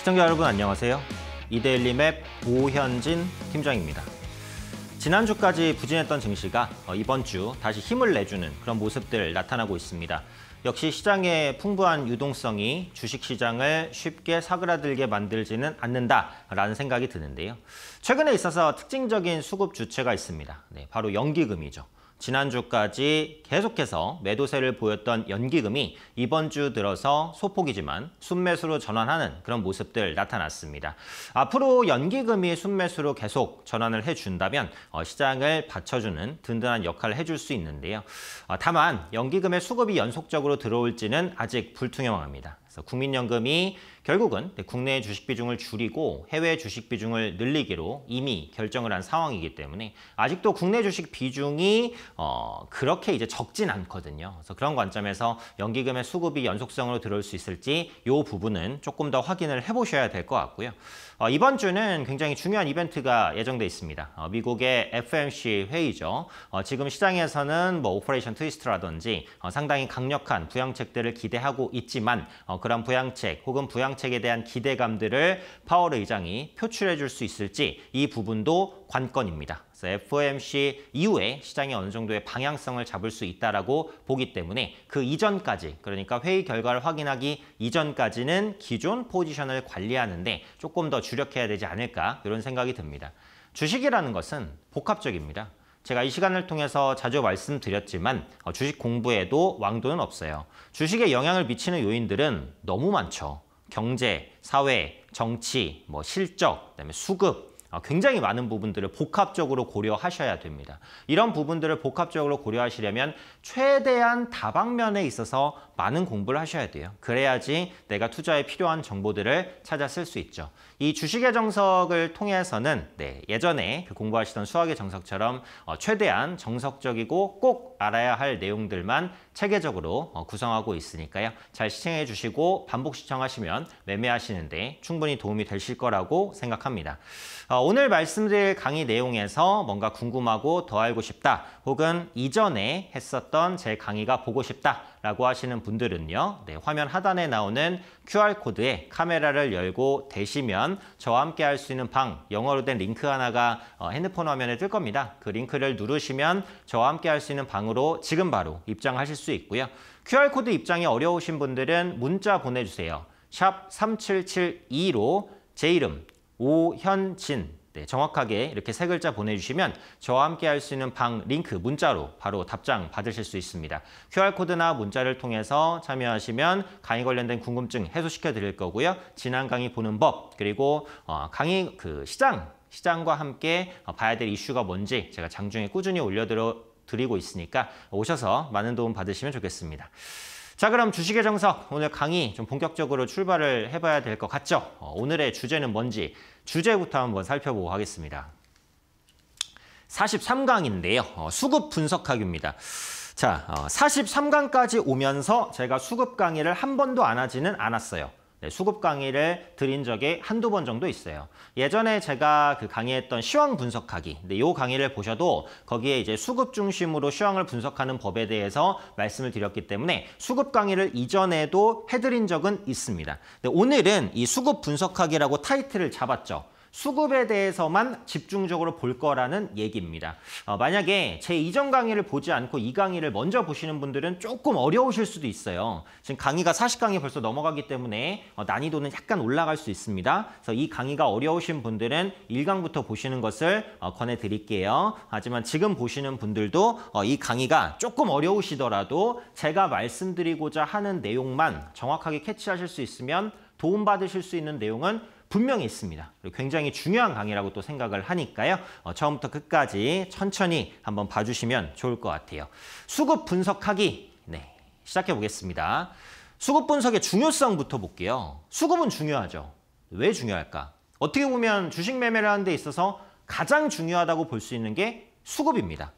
시청자 여러분 안녕하세요. 이데일리 맵 오현진 팀장입니다. 지난주까지 부진했던 증시가 어, 이번 주 다시 힘을 내주는 그런 모습들 나타나고 있습니다. 역시 시장의 풍부한 유동성이 주식시장을 쉽게 사그라들게 만들지는 않는다라는 생각이 드는데요. 최근에 있어서 특징적인 수급 주체가 있습니다. 네, 바로 연기금이죠. 지난주까지 계속해서 매도세를 보였던 연기금이 이번 주 들어서 소폭이지만 순매수로 전환하는 그런 모습들 나타났습니다. 앞으로 연기금이 순매수로 계속 전환을 해준다면 어, 시장을 받쳐주는 든든한 역할을 해줄 수 있는데요. 어, 다만 연기금의 수급이 연속적으로 들어올지는 아직 불투명합니다. 그래서 국민연금이 결국은 국내 주식 비중을 줄이고 해외 주식 비중을 늘리기로 이미 결정을 한 상황이기 때문에 아직도 국내 주식 비중이 어, 그렇게 이제 적진 않거든요. 그래서 그런 관점에서 연기금의 수급이 연속성으로 들어올 수 있을지 이 부분은 조금 더 확인을 해보셔야 될 것 같고요. 어, 이번 주는 굉장히 중요한 이벤트가 예정돼 있습니다. 어, 미국의 FMC 회의죠. 어, 지금 시장에서는 뭐 오퍼레이션 트위스트라든지 어, 상당히 강력한 부양책들을 기대하고 있지만 어, 그런 부양책 혹은 부양책에 대한 기대감들을 파월 의장이 표출해 줄 수 있을지 이 부분도 관건입니다. FOMC 이후에 시장이 어느 정도의 방향성을 잡을 수 있다라고 보기 때문에 그 이전까지 그러니까 회의 결과를 확인하기 이전까지는 기존 포지션을 관리하는데 조금 더 주력해야 되지 않을까 이런 생각이 듭니다. 주식이라는 것은 복합적입니다. 제가 이 시간을 통해서 자주 말씀드렸지만 어, 주식 공부에도 왕도는 없어요. 주식에 영향을 미치는 요인들은 너무 많죠. 경제, 사회, 정치, 뭐 실적, 그다음에 수급, 아, 굉장히 많은 부분들을 복합적으로 고려하셔야 됩니다. 이런 부분들을 복합적으로 고려하시려면 최대한 다방면에 있어서 많은 공부를 하셔야 돼요. 그래야지 내가 투자에 필요한 정보들을 찾아 쓸 수 있죠. 이 주식의 정석을 통해서는 네, 예전에 그 공부하시던 수학의 정석처럼 어, 최대한 정석적이고 꼭 알아야 할 내용들만 체계적으로 어, 구성하고 있으니까요. 잘 시청해 주시고 반복 시청하시면 매매하시는데 충분히 도움이 되실 거라고 생각합니다. 어, 오늘 말씀드릴 강의 내용에서 뭔가 궁금하고 더 알고 싶다 혹은 이전에 했었던 제 강의가 보고 싶다 라고 하시는 분들은요. 네, 화면 하단에 나오는 QR코드에 카메라를 열고 대시면 저와 함께 할 수 있는 방, 영어로 된 링크 하나가 어, 핸드폰 화면에 뜰 겁니다. 그 링크를 누르시면 저와 함께 할 수 있는 방으로 지금 바로 입장하실 수 있고요. QR코드 입장이 어려우신 분들은 문자 보내주세요. 샵 3772로 제 이름 오현진 네, 정확하게 이렇게 세 글자 보내주시면 저와 함께 할 수 있는 방 링크 문자로 바로 답장 받으실 수 있습니다. QR코드나 문자를 통해서 참여하시면 강의 관련된 궁금증 해소시켜 드릴 거고요. 지난 강의 보는 법 그리고 어, 강의 그 시장 시장과 함께 어, 봐야 될 이슈가 뭔지 제가 장중에 꾸준히 올려드리고 있으니까 오셔서 많은 도움 받으시면 좋겠습니다. 자 그럼 주식의 정석 오늘 강의 좀 본격적으로 출발을 해봐야 될 것 같죠? 어, 오늘의 주제는 뭔지 주제부터 한번 살펴보고 하겠습니다. 43강인데요. 어, 수급 분석학입니다. 자, 어, 43강까지 오면서 제가 수급 강의를 한 번도 안 하지는 않았어요. 네, 수급 강의를 드린 적이 한두 번 정도 있어요. 예전에 제가 그 강의했던 시황 분석하기. 근데 이 강의를 보셔도 거기에 이제 수급 중심으로 시황을 분석하는 법에 대해서 말씀을 드렸기 때문에 수급 강의를 이전에도 해드린 적은 있습니다. 근데 오늘은 이 수급 분석하기라고 타이틀을 잡았죠. 수급에 대해서만 집중적으로 볼 거라는 얘기입니다. 어, 만약에 제 이전 강의를 보지 않고 이 강의를 먼저 보시는 분들은 조금 어려우실 수도 있어요. 지금 강의가 40강이 벌써 넘어가기 때문에 어, 난이도는 약간 올라갈 수 있습니다. 그래서 이 강의가 어려우신 분들은 1강부터 보시는 것을 어, 권해드릴게요. 하지만 지금 보시는 분들도 어, 이 강의가 조금 어려우시더라도 제가 말씀드리고자 하는 내용만 정확하게 캐치하실 수 있으면 도움받으실 수 있는 내용은 분명히 있습니다. 그리고 굉장히 중요한 강의라고 또 생각을 하니까요. 어, 처음부터 끝까지 천천히 한번 봐주시면 좋을 것 같아요. 수급 분석하기 네, 시작해 보겠습니다. 수급 분석의 중요성부터 볼게요. 수급은 중요하죠. 왜 중요할까? 어떻게 보면 주식 매매를 하는 데 있어서 가장 중요하다고 볼 수 있는 게 수급입니다.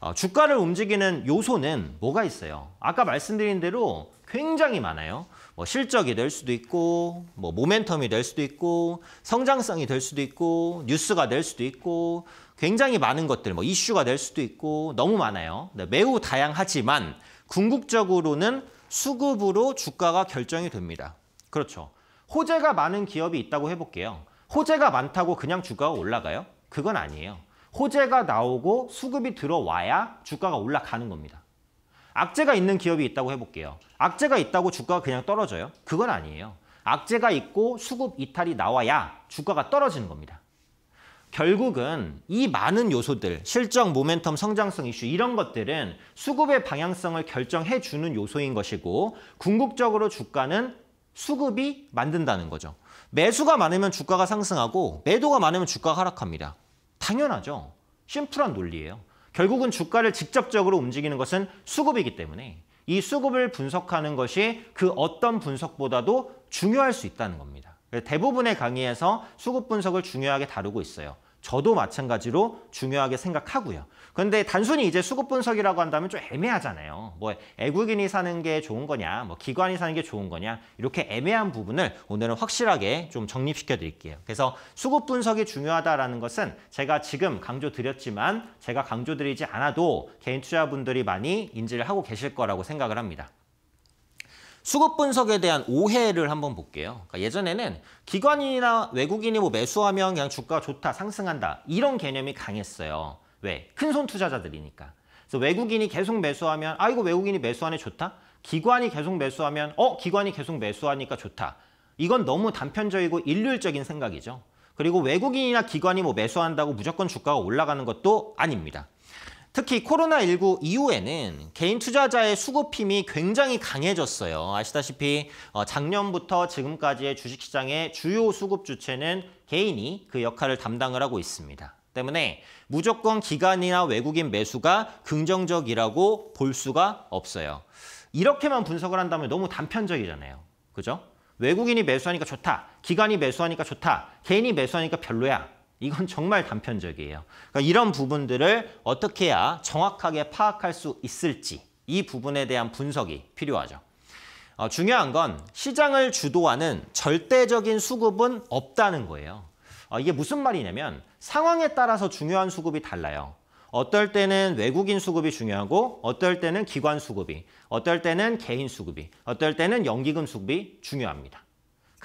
어, 주가를 움직이는 요소는 뭐가 있어요? 아까 말씀드린 대로 굉장히 많아요. 뭐 실적이 될 수도 있고, 뭐 모멘텀이 될 수도 있고, 성장성이 될 수도 있고, 뉴스가 될 수도 있고, 굉장히 많은 것들, 뭐 이슈가 될 수도 있고, 너무 많아요. 네, 매우 다양하지만 궁극적으로는 수급으로 주가가 결정이 됩니다. 그렇죠. 호재가 많은 기업이 있다고 해볼게요. 호재가 많다고 그냥 주가가 올라가요? 그건 아니에요. 호재가 나오고 수급이 들어와야 주가가 올라가는 겁니다. 악재가 있는 기업이 있다고 해볼게요. 악재가 있다고 주가가 그냥 떨어져요? 그건 아니에요. 악재가 있고 수급 이탈이 나와야 주가가 떨어지는 겁니다. 결국은 이 많은 요소들, 실적, 모멘텀, 성장성 이슈 이런 것들은 수급의 방향성을 결정해주는 요소인 것이고 궁극적으로 주가는 수급이 만든다는 거죠. 매수가 많으면 주가가 상승하고 매도가 많으면 주가가 하락합니다. 당연하죠. 심플한 논리예요. 결국은 주가를 직접적으로 움직이는 것은 수급이기 때문에 이 수급을 분석하는 것이 그 어떤 분석보다도 중요할 수 있다는 겁니다. 대부분의 강의에서 수급 분석을 중요하게 다루고 있어요. 저도 마찬가지로 중요하게 생각하고요. 그런데 단순히 이제 수급 분석이라고 한다면 좀 애매하잖아요. 뭐 애국인이 사는 게 좋은 거냐, 뭐 기관이 사는 게 좋은 거냐 이렇게 애매한 부분을 오늘은 확실하게 좀 정립시켜 드릴게요. 그래서 수급 분석이 중요하다라는 것은 제가 지금 강조드렸지만 제가 강조드리지 않아도 개인 투자분들이 많이 인지를 하고 계실 거라고 생각을 합니다. 수급 분석에 대한 오해를 한번 볼게요. 그러니까 예전에는 기관이나 외국인이 뭐 매수하면 그냥 주가 좋다, 상승한다 이런 개념이 강했어요. 왜? 큰 손 투자자들이니까. 그래서 외국인이 계속 매수하면 아이고 외국인이 매수하네 좋다. 기관이 계속 매수하면 어 기관이 계속 매수하니까 좋다. 이건 너무 단편적이고 일률적인 생각이죠. 그리고 외국인이나 기관이 뭐 매수한다고 무조건 주가가 올라가는 것도 아닙니다. 특히 코로나19 이후에는 개인 투자자의 수급힘이 굉장히 강해졌어요. 아시다시피 어, 작년부터 지금까지의 주식시장의 주요 수급 주체는 개인이 그 역할을 담당을 하고 있습니다. 때문에 무조건 기관이나 외국인 매수가 긍정적이라고 볼 수가 없어요. 이렇게만 분석을 한다면 너무 단편적이잖아요. 그죠? 외국인이 매수하니까 좋다. 기관이 매수하니까 좋다. 개인이 매수하니까 별로야. 이건 정말 단편적이에요. 그러니까 이런 부분들을 어떻게 해야 정확하게 파악할 수 있을지 이 부분에 대한 분석이 필요하죠. 어, 중요한 건 시장을 주도하는 절대적인 수급은 없다는 거예요. 어, 이게 무슨 말이냐면 상황에 따라서 중요한 수급이 달라요. 어떨 때는 외국인 수급이 중요하고 어떨 때는 기관 수급이, 어떨 때는 개인 수급이, 어떨 때는 연기금 수급이 중요합니다.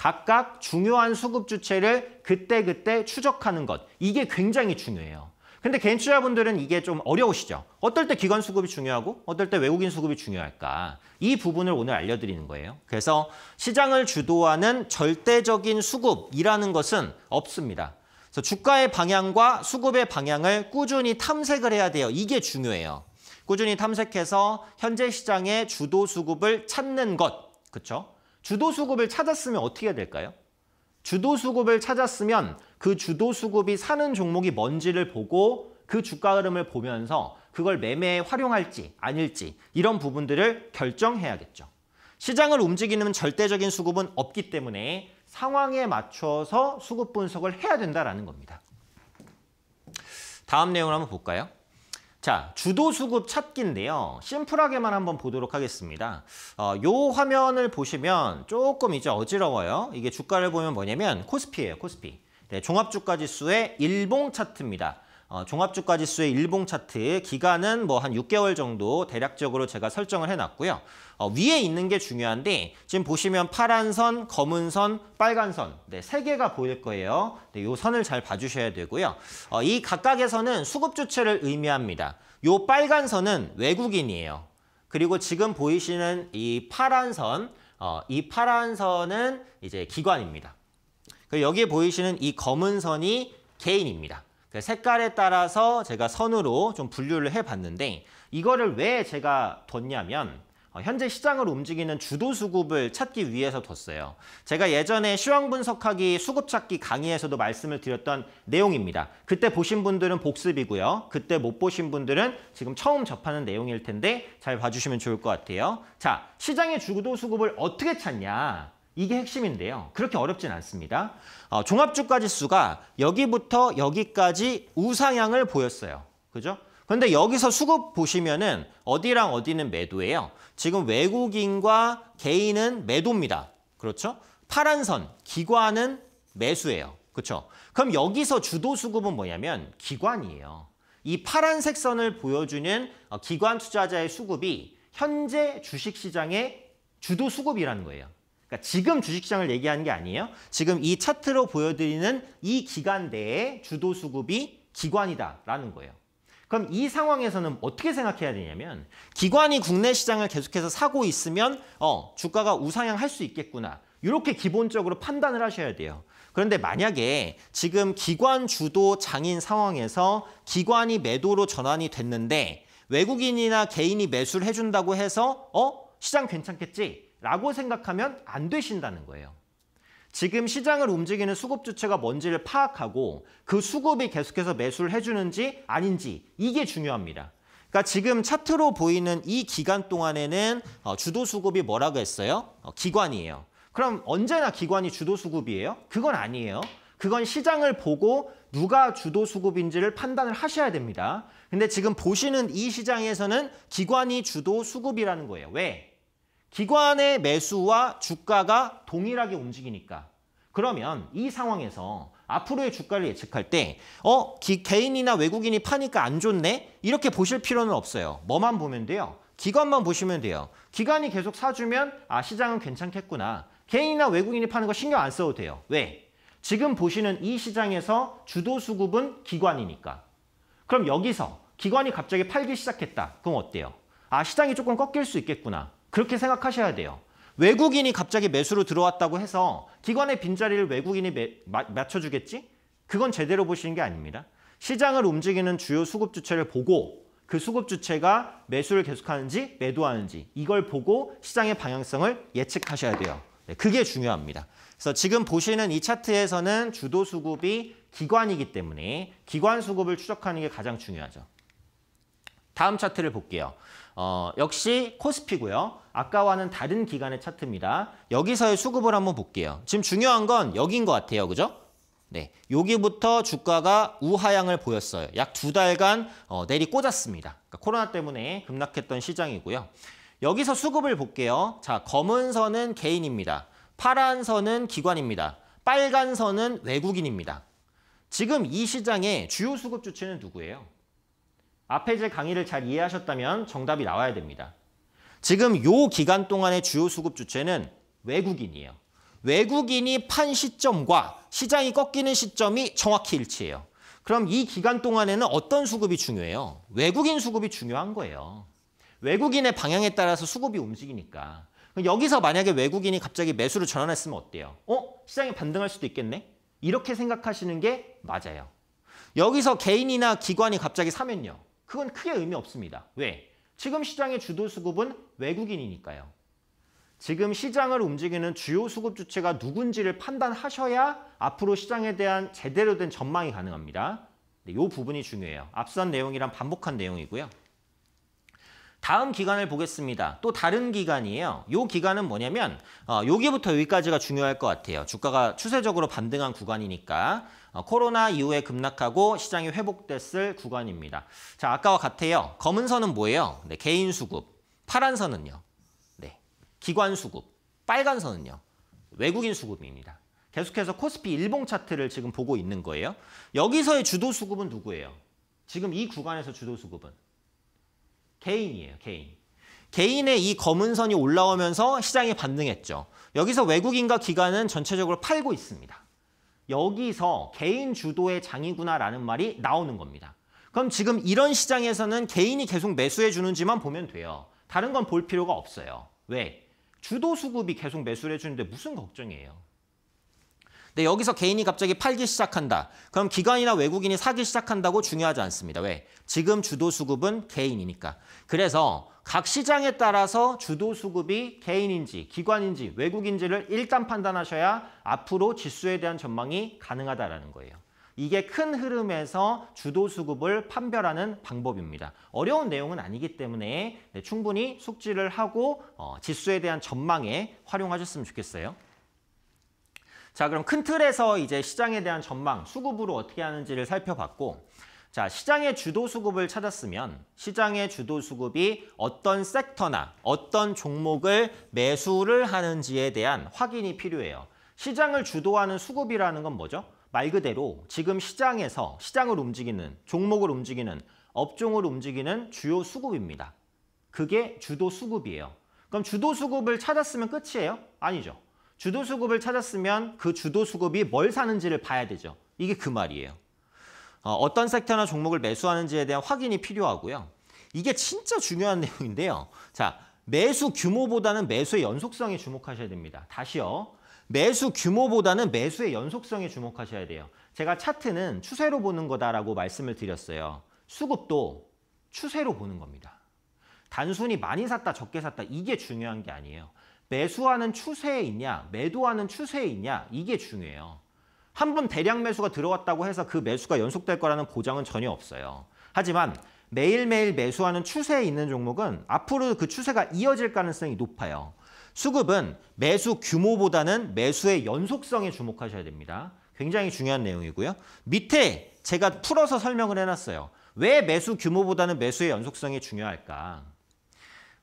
각각 중요한 수급 주체를 그때그때 추적하는 것. 이게 굉장히 중요해요. 근데 개인 투자분들은 이게 좀 어려우시죠? 어떨 때 기관 수급이 중요하고 어떨 때 외국인 수급이 중요할까? 이 부분을 오늘 알려드리는 거예요. 그래서 시장을 주도하는 절대적인 수급이라는 것은 없습니다. 그래서 주가의 방향과 수급의 방향을 꾸준히 탐색을 해야 돼요. 이게 중요해요. 꾸준히 탐색해서 현재 시장의 주도 수급을 찾는 것. 그렇죠? 주도 수급을 찾았으면 어떻게 될까요? 주도 수급을 찾았으면 그 주도 수급이 사는 종목이 뭔지를 보고 그 주가 흐름을 보면서 그걸 매매에 활용할지 아닐지 이런 부분들을 결정해야겠죠. 시장을 움직이는 절대적인 수급은 없기 때문에 상황에 맞춰서 수급 분석을 해야 된다라는 겁니다. 다음 내용을 한번 볼까요? 자, 주도 수급 찾기인데요. 심플하게만 한번 보도록 하겠습니다. 어, 요 화면을 보시면 조금 이제 어지러워요. 이게 주가를 보면 뭐냐면 코스피예요, 코스피. 네, 종합주가지수의 일봉 차트입니다. 어, 종합주가지수의 일봉 차트 기간은 뭐 한 6개월 정도 대략적으로 제가 설정을 해놨고요. 어, 위에 있는 게 중요한데 지금 보시면 파란 선, 검은 선, 빨간 선, 네, 세 개가 보일 거예요. 네, 요 선을 잘 봐주셔야 되고요. 어, 이 각각에서는 수급 주체를 의미합니다. 요 빨간 선은 외국인이에요. 그리고 지금 보이시는 이 파란 선, 어, 이 파란 선은 이제 기관입니다. 그리고 여기 에 보이시는 이 검은 선이 개인입니다. 그 색깔에 따라서 제가 선으로 좀 분류를 해봤는데 이거를 왜 제가 뒀냐면 어, 현재 시장을 움직이는 주도 수급을 찾기 위해서 뒀어요. 제가 예전에 시황 분석하기 수급 찾기 강의에서도 말씀을 드렸던 내용입니다. 그때 보신 분들은 복습이고요. 그때 못 보신 분들은 지금 처음 접하는 내용일 텐데 잘 봐주시면 좋을 것 같아요. 자, 시장의 주도 수급을 어떻게 찾냐? 이게 핵심인데요. 그렇게 어렵진 않습니다. 어, 종합주가지수가 여기부터 여기까지 우상향을 보였어요. 그죠? 근데 여기서 수급 보시면은 어디랑 어디는 매도예요. 지금 외국인과 개인은 매도입니다. 그렇죠? 파란 선, 기관은 매수예요. 그렇죠? 그럼 여기서 주도 수급은 뭐냐면 기관이에요. 이 파란색 선을 보여주는 어, 기관 투자자의 수급이 현재 주식시장의 주도 수급이라는 거예요. 그러니까 지금 주식시장을 얘기하는 게 아니에요. 지금 이 차트로 보여드리는 이 기간 내에 주도 수급이 기관이다라는 거예요. 그럼 이 상황에서는 어떻게 생각해야 되냐면 기관이 국내 시장을 계속해서 사고 있으면 어 주가가 우상향할 수 있겠구나. 이렇게 기본적으로 판단을 하셔야 돼요. 그런데 만약에 지금 기관 주도 장인 상황에서 기관이 매도로 전환이 됐는데 외국인이나 개인이 매수를 해준다고 해서 어? 시장 괜찮겠지? 라고 생각하면 안 되신다는 거예요. 지금 시장을 움직이는 수급 주체가 뭔지를 파악하고 그 수급이 계속해서 매수를 해주는지 아닌지 이게 중요합니다. 그러니까 지금 차트로 보이는 이 기간 동안에는 어, 주도 수급이 뭐라고 했어요? 어, 기관이에요. 그럼 언제나 기관이 주도 수급이에요? 그건 아니에요. 그건 시장을 보고 누가 주도 수급인지를 판단을 하셔야 됩니다. 근데 지금 보시는 이 시장에서는 기관이 주도 수급이라는 거예요. 왜? 기관의 매수와 주가가 동일하게 움직이니까 그러면 이 상황에서 앞으로의 주가를 예측할 때 어, 기, 개인이나 외국인이 파니까 안 좋네? 이렇게 보실 필요는 없어요. 뭐만 보면 돼요? 기관만 보시면 돼요. 기관이 계속 사주면 아 시장은 괜찮겠구나. 개인이나 외국인이 파는 거 신경 안 써도 돼요. 왜? 지금 보시는 이 시장에서 주도 수급은 기관이니까. 그럼 여기서 기관이 갑자기 팔기 시작했다. 그럼 어때요? 아 시장이 조금 꺾일 수 있겠구나. 그렇게 생각하셔야 돼요. 외국인이 갑자기 매수로 들어왔다고 해서 기관의 빈자리를 외국인이 매, 마, 맞춰주겠지? 그건 제대로 보시는 게 아닙니다. 시장을 움직이는 주요 수급 주체를 보고 그 수급 주체가 매수를 계속하는지 매도하는지 이걸 보고 시장의 방향성을 예측하셔야 돼요. 네, 그게 중요합니다. 그래서 지금 보시는 이 차트에서는 주도 수급이 기관이기 때문에 기관 수급을 추적하는 게 가장 중요하죠. 다음 차트를 볼게요. 어, 역시 코스피고요. 아까와는 다른 기간의 차트입니다. 여기서의 수급을 한번 볼게요. 지금 중요한 건 여긴 것 같아요. 그죠? 네, 여기부터 주가가 우하향을 보였어요. 약 두 달간 어, 내리 꽂았습니다. 그러니까 코로나 때문에 급락했던 시장이고요. 여기서 수급을 볼게요. 자, 검은 선은 개인입니다. 파란 선은 기관입니다. 빨간 선은 외국인입니다. 지금 이 시장의 주요 수급 주체는 누구예요? 앞에 제 강의를 잘 이해하셨다면 정답이 나와야 됩니다. 지금 요 기간 동안의 주요 수급 주체는 외국인이에요. 외국인이 판 시점과 시장이 꺾이는 시점이 정확히 일치해요. 그럼 이 기간 동안에는 어떤 수급이 중요해요? 외국인 수급이 중요한 거예요. 외국인의 방향에 따라서 수급이 움직이니까. 여기서 만약에 외국인이 갑자기 매수를 전환했으면 어때요? 어? 시장이 반등할 수도 있겠네? 이렇게 생각하시는 게 맞아요. 여기서 개인이나 기관이 갑자기 사면요. 그건 크게 의미 없습니다. 왜? 지금 시장의 주도 수급은 외국인이니까요. 지금 시장을 움직이는 주요 수급 주체가 누군지를 판단하셔야 앞으로 시장에 대한 제대로 된 전망이 가능합니다. 이 부분이 중요해요. 앞선 내용이랑 반복한 내용이고요. 다음 기간을 보겠습니다. 또 다른 기간이에요. 이 기간은 뭐냐면 어, 여기부터 여기까지가 중요할 것 같아요. 주가가 추세적으로 반등한 구간이니까 어, 코로나 이후에 급락하고 시장이 회복됐을 구간입니다. 자, 아까와 같아요. 검은 선은 뭐예요? 네, 개인 수급. 파란 선은요. 네, 기관 수급. 빨간 선은요. 외국인 수급입니다. 계속해서 코스피 일봉 차트를 지금 보고 있는 거예요. 여기서의 주도 수급은 누구예요? 지금 이 구간에서 주도 수급은 개인이에요. 개인. 개인의 이 검은 선이 올라오면서 시장이 반등했죠. 여기서 외국인과 기관은 전체적으로 팔고 있습니다. 여기서 개인 주도의 장이구나라는 말이 나오는 겁니다. 그럼 지금 이런 시장에서는 개인이 계속 매수해 주는지만 보면 돼요. 다른 건 볼 필요가 없어요. 왜? 주도 수급이 계속 매수를 해주는데 무슨 걱정이에요. 근데 네, 여기서 개인이 갑자기 팔기 시작한다. 그럼 기관이나 외국인이 사기 시작한다고 중요하지 않습니다. 왜? 지금 주도 수급은 개인이니까. 그래서 각 시장에 따라서 주도 수급이 개인인지 기관인지 외국인지를 일단 판단하셔야 앞으로 지수에 대한 전망이 가능하다라는 거예요. 이게 큰 흐름에서 주도 수급을 판별하는 방법입니다. 어려운 내용은 아니기 때문에 네, 충분히 숙지를 하고 어, 지수에 대한 전망에 활용하셨으면 좋겠어요. 자, 그럼 큰 틀에서 이제 시장에 대한 전망, 수급으로 어떻게 하는지를 살펴봤고 자, 시장의 주도 수급을 찾았으면 시장의 주도 수급이 어떤 섹터나 어떤 종목을 매수를 하는지에 대한 확인이 필요해요. 시장을 주도하는 수급이라는 건 뭐죠? 말 그대로 지금 시장에서 시장을 움직이는, 종목을 움직이는, 업종을 움직이는 주요 수급입니다. 그게 주도 수급이에요. 그럼 주도 수급을 찾았으면 끝이에요? 아니죠. 주도 수급을 찾았으면 그 주도 수급이 뭘 사는지를 봐야 되죠. 이게 그 말이에요. 어, 떤 섹터나 종목을 매수하는지에 대한 확인이 필요하고요. 이게 진짜 중요한 내용인데요. 자, 매수 규모보다는 매수의 연속성에 주목하셔야 됩니다. 다시요. 매수 규모보다는 매수의 연속성에 주목하셔야 돼요. 제가 차트는 추세로 보는 거다라고 말씀을 드렸어요. 수급도 추세로 보는 겁니다. 단순히 많이 샀다 적게 샀다 이게 중요한 게 아니에요. 매수하는 추세에 있냐, 매도하는 추세에 있냐 이게 중요해요. 한 번 대량 매수가 들어왔다고 해서 그 매수가 연속될 거라는 보장은 전혀 없어요. 하지만 매일매일 매수하는 추세에 있는 종목은 앞으로 그 추세가 이어질 가능성이 높아요. 수급은 매수 규모보다는 매수의 연속성에 주목하셔야 됩니다. 굉장히 중요한 내용이고요. 밑에 제가 풀어서 설명을 해놨어요. 왜 매수 규모보다는 매수의 연속성이 중요할까?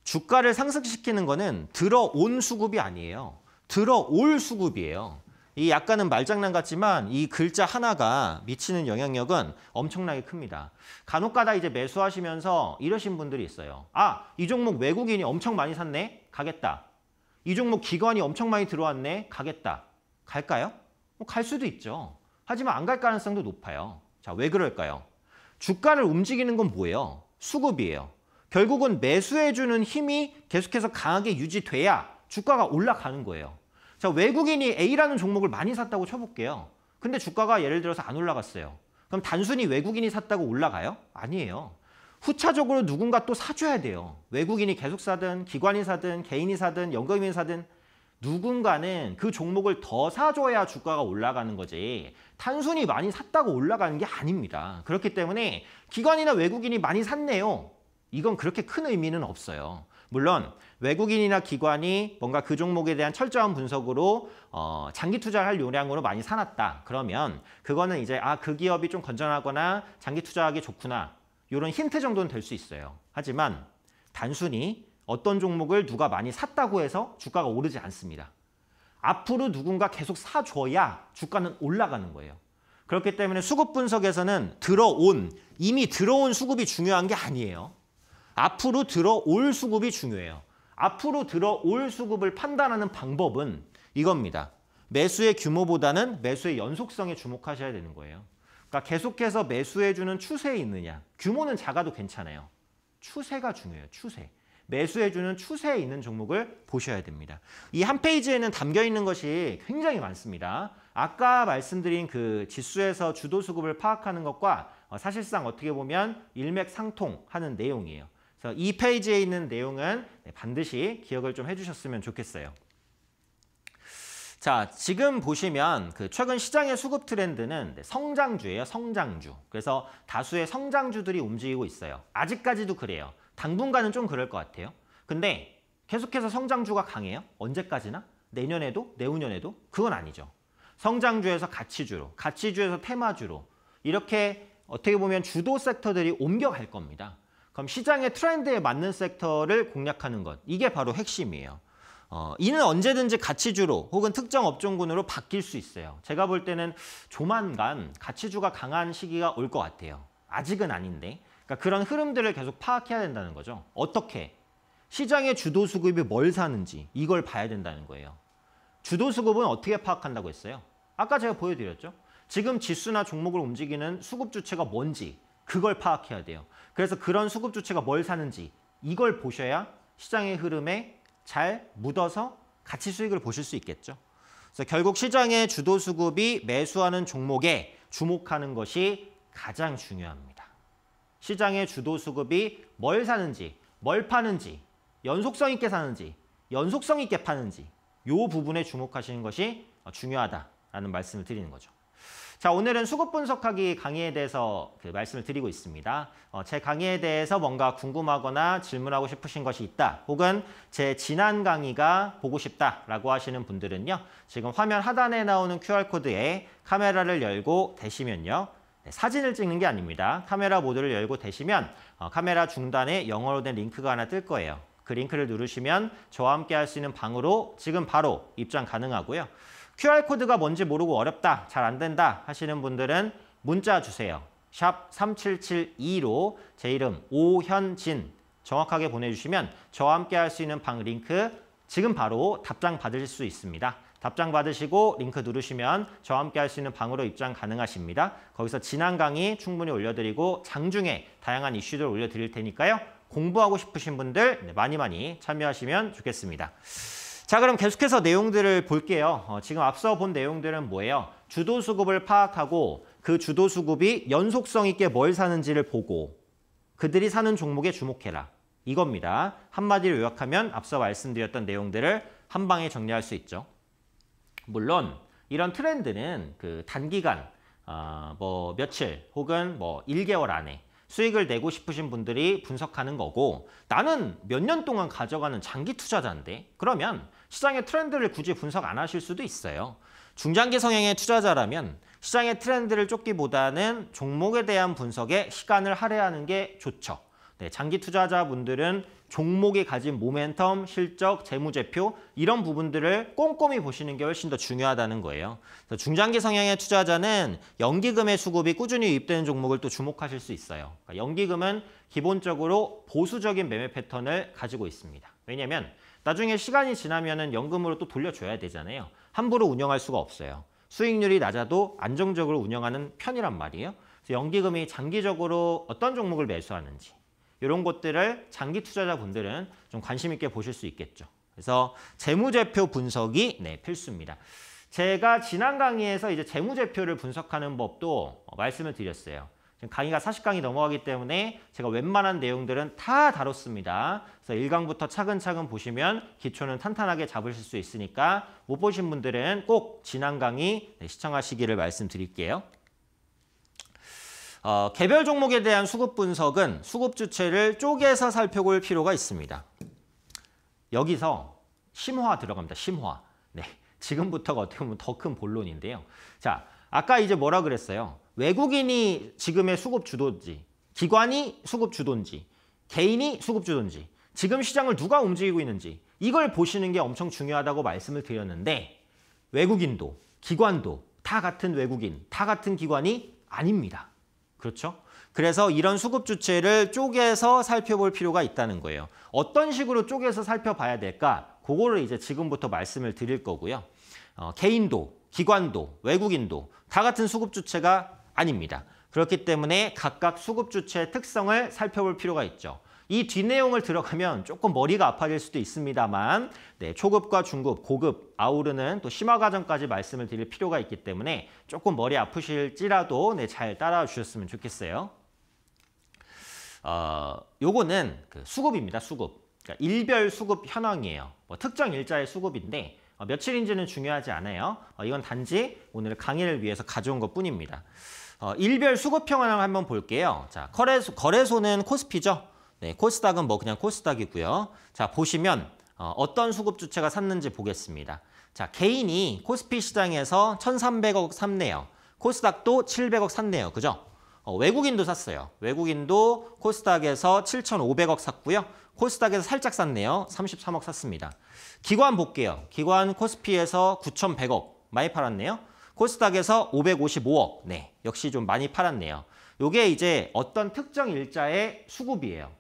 주가를 상승시키는 거는 들어온 수급이 아니에요. 들어올 수급이에요. 이 약간은 말장난 같지만 이 글자 하나가 미치는 영향력은 엄청나게 큽니다. 간혹가다 이제 매수하시면서 이러신 분들이 있어요. 아, 이 종목 외국인이 엄청 많이 샀네? 가겠다. 이 종목 기관이 엄청 많이 들어왔네? 가겠다. 갈까요? 뭐갈 수도 있죠. 하지만 안 갈 가능성도 높아요. 자, 왜 그럴까요? 주가를 움직이는 건 뭐예요? 수급이에요. 결국은 매수해주는 힘이 계속해서 강하게 유지돼야 주가가 올라가는 거예요. 자, 외국인이 A라는 종목을 많이 샀다고 쳐볼게요. 근데 주가가 예를 들어서 안 올라갔어요. 그럼 단순히 외국인이 샀다고 올라가요? 아니에요. 후차적으로 누군가 또 사줘야 돼요. 외국인이 계속 사든 기관이 사든 개인이 사든 연금이 사든 누군가는 그 종목을 더 사줘야 주가가 올라가는 거지 단순히 많이 샀다고 올라가는 게 아닙니다. 그렇기 때문에 기관이나 외국인이 많이 샀네요. 이건 그렇게 큰 의미는 없어요. 물론 외국인이나 기관이 뭔가 그 종목에 대한 철저한 분석으로 어, 장기 투자할 요량으로 많이 사놨다. 그러면 그거는 이제 아 그 기업이 좀 건전하거나 장기 투자하기 좋구나. 이런 힌트 정도는 될 수 있어요. 하지만 단순히 어떤 종목을 누가 많이 샀다고 해서 주가가 오르지 않습니다. 앞으로 누군가 계속 사줘야 주가는 올라가는 거예요. 그렇기 때문에 수급 분석에서는 들어온, 이미 들어온 수급이 중요한 게 아니에요. 앞으로 들어올 수급이 중요해요. 앞으로 들어올 수급을 판단하는 방법은 이겁니다. 매수의 규모보다는 매수의 연속성에 주목하셔야 되는 거예요. 그러니까 계속해서 매수해주는 추세에 있느냐. 규모는 작아도 괜찮아요. 추세가 중요해요. 추세. 매수해주는 추세에 있는 종목을 보셔야 됩니다. 이 한 페이지에는 담겨있는 것이 굉장히 많습니다. 아까 말씀드린 그 지수에서 주도 수급을 파악하는 것과 어, 사실상 어떻게 보면 일맥상통하는 내용이에요. 그래서 이 페이지에 있는 내용은 네, 반드시 기억을 좀 해주셨으면 좋겠어요. 자, 지금 보시면 그 최근 시장의 수급 트렌드는 네, 성장주예요, 성장주. 그래서 다수의 성장주들이 움직이고 있어요. 아직까지도 그래요. 당분간은 좀 그럴 것 같아요. 근데 계속해서 성장주가 강해요? 언제까지나? 내년에도? 내후년에도? 그건 아니죠. 성장주에서 가치주로, 가치주에서 테마주로 이렇게 어떻게 보면 주도 섹터들이 옮겨갈 겁니다. 그럼 시장의 트렌드에 맞는 섹터를 공략하는 것. 이게 바로 핵심이에요. 어, 이는 언제든지 가치주로 혹은 특정 업종군으로 바뀔 수 있어요. 제가 볼 때는 조만간 가치주가 강한 시기가 올 것 같아요. 아직은 아닌데. 그러니까 그런 흐름들을 계속 파악해야 된다는 거죠. 어떻게? 시장의 주도 수급이 뭘 사는지 이걸 봐야 된다는 거예요. 주도 수급은 어떻게 파악한다고 했어요? 아까 제가 보여드렸죠. 지금 지수나 종목을 움직이는 수급 주체가 뭔지 그걸 파악해야 돼요. 그래서 그런 수급 주체가 뭘 사는지 이걸 보셔야 시장의 흐름에 잘 묻어서 같이 수익을 보실 수 있겠죠. 그래서 결국 시장의 주도 수급이 매수하는 종목에 주목하는 것이 가장 중요합니다. 시장의 주도 수급이 뭘 사는지, 뭘 파는지, 연속성 있게 사는지, 연속성 있게 파는지 이 부분에 주목하시는 것이 중요하다라는 말씀을 드리는 거죠. 자, 오늘은 수급 분석하기 강의에 대해서 그 말씀을 드리고 있습니다. 어, 제 강의에 대해서 뭔가 궁금하거나 질문하고 싶으신 것이 있다. 혹은 제 지난 강의가 보고 싶다라고 하시는 분들은요. 지금 화면 하단에 나오는 QR코드에 카메라를 열고 대시면요. 네, 사진을 찍는 게 아닙니다. 카메라 모드를 열고 대시면 어, 카메라 중단에 영어로 된 링크가 하나 뜰 거예요. 그 링크를 누르시면 저와 함께 할 수 있는 방으로 지금 바로 입장 가능하고요. QR코드가 뭔지 모르고 어렵다, 잘 안 된다 하시는 분들은 문자 주세요. 샵 3772로 제 이름 오현진 정확하게 보내주시면 저와 함께 할 수 있는 방 링크 지금 바로 답장 받으수 있습니다. 답장 받으시고 링크 누르시면 저와 함께 할 수 있는 방으로 입장 가능하십니다. 거기서 지난 강의 충분히 올려드리고 장중에 다양한 이슈들 올려드릴 테니까요. 공부하고 싶으신 분들 많이 많이 참여하시면 좋겠습니다. 자 그럼 계속해서 내용들을 볼게요. 어, 지금 앞서 본 내용들은 뭐예요? 주도 수급을 파악하고 그 주도 수급이 연속성 있게 뭘 사는지를 보고 그들이 사는 종목에 주목해라. 이겁니다. 한마디로 요약하면 앞서 말씀드렸던 내용들을 한 방에 정리할 수 있죠. 물론 이런 트렌드는 그 단기간 어, 뭐 며칠 혹은 뭐 1개월 안에 수익을 내고 싶으신 분들이 분석하는 거고 나는 몇 년 동안 가져가는 장기 투자자인데 그러면 시장의 트렌드를 굳이 분석 안 하실 수도 있어요. 중장기 성향의 투자자라면 시장의 트렌드를 쫓기보다는 종목에 대한 분석에 시간을 할애하는 게 좋죠. 네, 장기 투자자분들은 종목이 가진 모멘텀, 실적, 재무제표 이런 부분들을 꼼꼼히 보시는 게 훨씬 더 중요하다는 거예요. 중장기 성향의 투자자는 연기금의 수급이 꾸준히 유입되는 종목을 또 주목하실 수 있어요. 그러니까 연기금은 기본적으로 보수적인 매매 패턴을 가지고 있습니다. 왜냐하면 나중에 시간이 지나면은 연금으로 또 돌려줘야 되잖아요. 함부로 운영할 수가 없어요. 수익률이 낮아도 안정적으로 운영하는 편이란 말이에요. 그래서 연기금이 장기적으로 어떤 종목을 매수하는지 이런 것들을 장기 투자자분들은 좀 관심 있게 보실 수 있겠죠. 그래서 재무제표 분석이 네, 필수입니다. 제가 지난 강의에서 이제 재무제표를 분석하는 법도 말씀을 드렸어요. 지금 강의가 40강이 넘어가기 때문에 제가 웬만한 내용들은 다 다뤘습니다. 그래서 1강부터 차근차근 보시면 기초는 탄탄하게 잡으실 수 있으니까 못 보신 분들은 꼭 지난 강의 네, 시청하시기를 말씀드릴게요. 어, 개별 종목에 대한 수급 분석은 수급 주체를 쪼개서 살펴볼 필요가 있습니다. 여기서 심화 들어갑니다. 심화. 네. 지금부터가 어떻게 보면 더 큰 본론인데요. 자, 아까 이제 뭐라 그랬어요? 외국인이 지금의 수급 주도인지 기관이 수급 주도인지 개인이 수급 주도인지 지금 시장을 누가 움직이고 있는지 이걸 보시는 게 엄청 중요하다고 말씀을 드렸는데 외국인도 기관도 다 같은 외국인, 다 같은 기관이 아닙니다. 그렇죠? 그래서 이런 수급 주체를 쪼개서 살펴볼 필요가 있다는 거예요. 어떤 식으로 쪼개서 살펴봐야 될까? 그거를 이제 지금부터 말씀을 드릴 거고요. 어, 개인도, 기관도, 외국인도 다 같은 수급 주체가 아닙니다. 그렇기 때문에 각각 수급 주체의 특성을 살펴볼 필요가 있죠. 이 뒷내용을 들어가면 조금 머리가 아파질 수도 있습니다만 네, 초급과 중급, 고급 아우르는 또 심화 과정까지 말씀을 드릴 필요가 있기 때문에 조금 머리 아프실지라도 네, 잘 따라와 주셨으면 좋겠어요. 어, 요거는 그 수급입니다. 수급. 그러니까 일별 수급 현황이에요. 뭐 특정 일자의 수급인데 어, 며칠인지는 중요하지 않아요. 어, 이건 단지 오늘 강의를 위해서 가져온 것뿐입니다. 어, 일별 수급 평환을 한번 볼게요. 자, 거래소, 거래소는 코스피죠. 네, 코스닥은 뭐 그냥 코스닥이고요. 자, 보시면 어, 어떤 수급 주체가 샀는지 보겠습니다. 자, 개인이 코스피 시장에서 1,300억 샀네요. 코스닥도 700억 샀네요. 그죠? 어, 외국인도 샀어요. 외국인도 코스닥에서 7,500억 샀고요. 코스닥에서 살짝 샀네요. 33억 샀습니다. 기관 볼게요. 기관 코스피에서 9,100억 많이 팔았네요. 코스닥에서 555억. 네. 역시 좀 많이 팔았네요. 요게 이제 어떤 특정 일자의 수급이에요.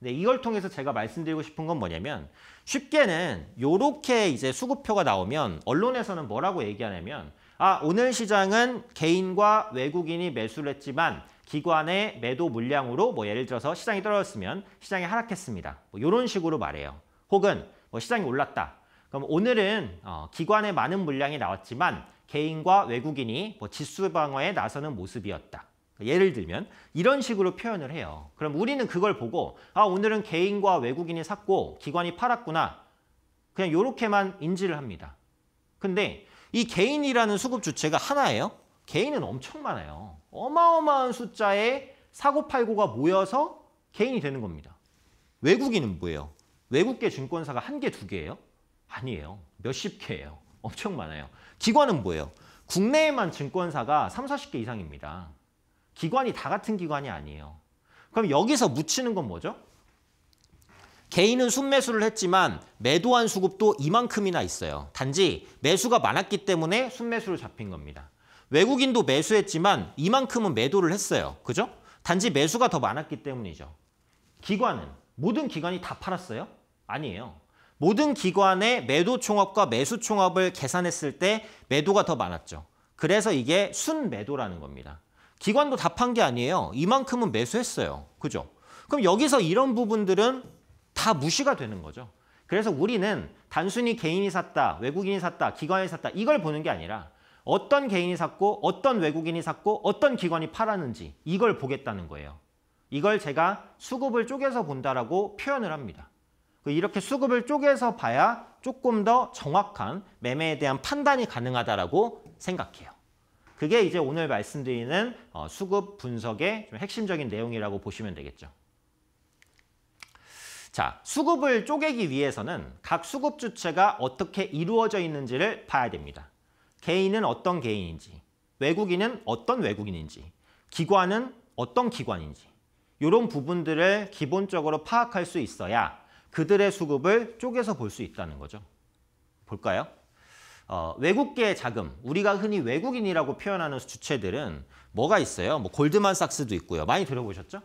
네, 이걸 통해서 제가 말씀드리고 싶은 건 뭐냐면 쉽게는 요렇게 이제 수급표가 나오면 언론에서는 뭐라고 얘기하냐면 아, 오늘 시장은 개인과 외국인이 매수를 했지만 기관의 매도 물량으로 뭐 예를 들어서 시장이 떨어졌으면 시장이 하락했습니다. 뭐 이런 식으로 말해요. 혹은 뭐 시장이 올랐다. 그럼 오늘은 어, 기관의 많은 물량이 나왔지만 개인과 외국인이 뭐 지수 방어에 나서는 모습이었다. 예를 들면 이런 식으로 표현을 해요. 그럼 우리는 그걸 보고 아 오늘은 개인과 외국인이 샀고 기관이 팔았구나. 그냥 이렇게만 인지를 합니다. 근데 이 개인이라는 수급 주체가 하나예요. 개인은 엄청 많아요. 어마어마한 숫자의 사고팔고가 모여서 개인이 되는 겁니다. 외국인은 뭐예요? 외국계 증권사가 한 개, 두 개예요? 아니에요. 몇십 개예요. 엄청 많아요. 기관은 뭐예요? 국내에만 증권사가 3, 40개 이상입니다. 기관이 다 같은 기관이 아니에요. 그럼 여기서 묻히는 건 뭐죠? 개인은 순매수를 했지만 매도한 수급도 이만큼이나 있어요. 단지 매수가 많았기 때문에 순매수로 잡힌 겁니다. 외국인도 매수했지만 이만큼은 매도를 했어요. 그죠? 단지 매수가 더 많았기 때문이죠. 기관은 모든 기관이 다 팔았어요? 아니에요. 모든 기관의 매도 총합과 매수 총합을 계산했을 때 매도가 더 많았죠. 그래서 이게 순매도라는 겁니다. 기관도 답한 게 아니에요. 이만큼은 매수했어요. 그죠? 그럼 여기서 이런 부분들은 다 무시가 되는 거죠. 그래서 우리는 단순히 개인이 샀다, 외국인이 샀다, 기관이 샀다 이걸 보는 게 아니라 어떤 개인이 샀고 어떤 외국인이 샀고 어떤 기관이 팔았는지 이걸 보겠다는 거예요. 이걸 제가 수급을 쪼개서 본다라고 표현을 합니다. 그 이렇게 수급을 쪼개서 봐야 조금 더 정확한 매매에 대한 판단이 가능하다라고 생각해요. 그게 이제 오늘 말씀드리는 어, 수급 분석의 핵심적인 내용이라고 보시면 되겠죠. 자, 수급을 쪼개기 위해서는 각 수급 주체가 어떻게 이루어져 있는지를 봐야 됩니다. 개인은 어떤 개인인지, 외국인은 어떤 외국인인지, 기관은 어떤 기관인지 이런 부분들을 기본적으로 파악할 수 있어야 그들의 수급을 쪼개서 볼 수 있다는 거죠. 볼까요? 어, 외국계 자금, 우리가 흔히 외국인이라고 표현하는 주체들은 뭐가 있어요? 뭐 골드만삭스도 있고요. 많이 들어보셨죠?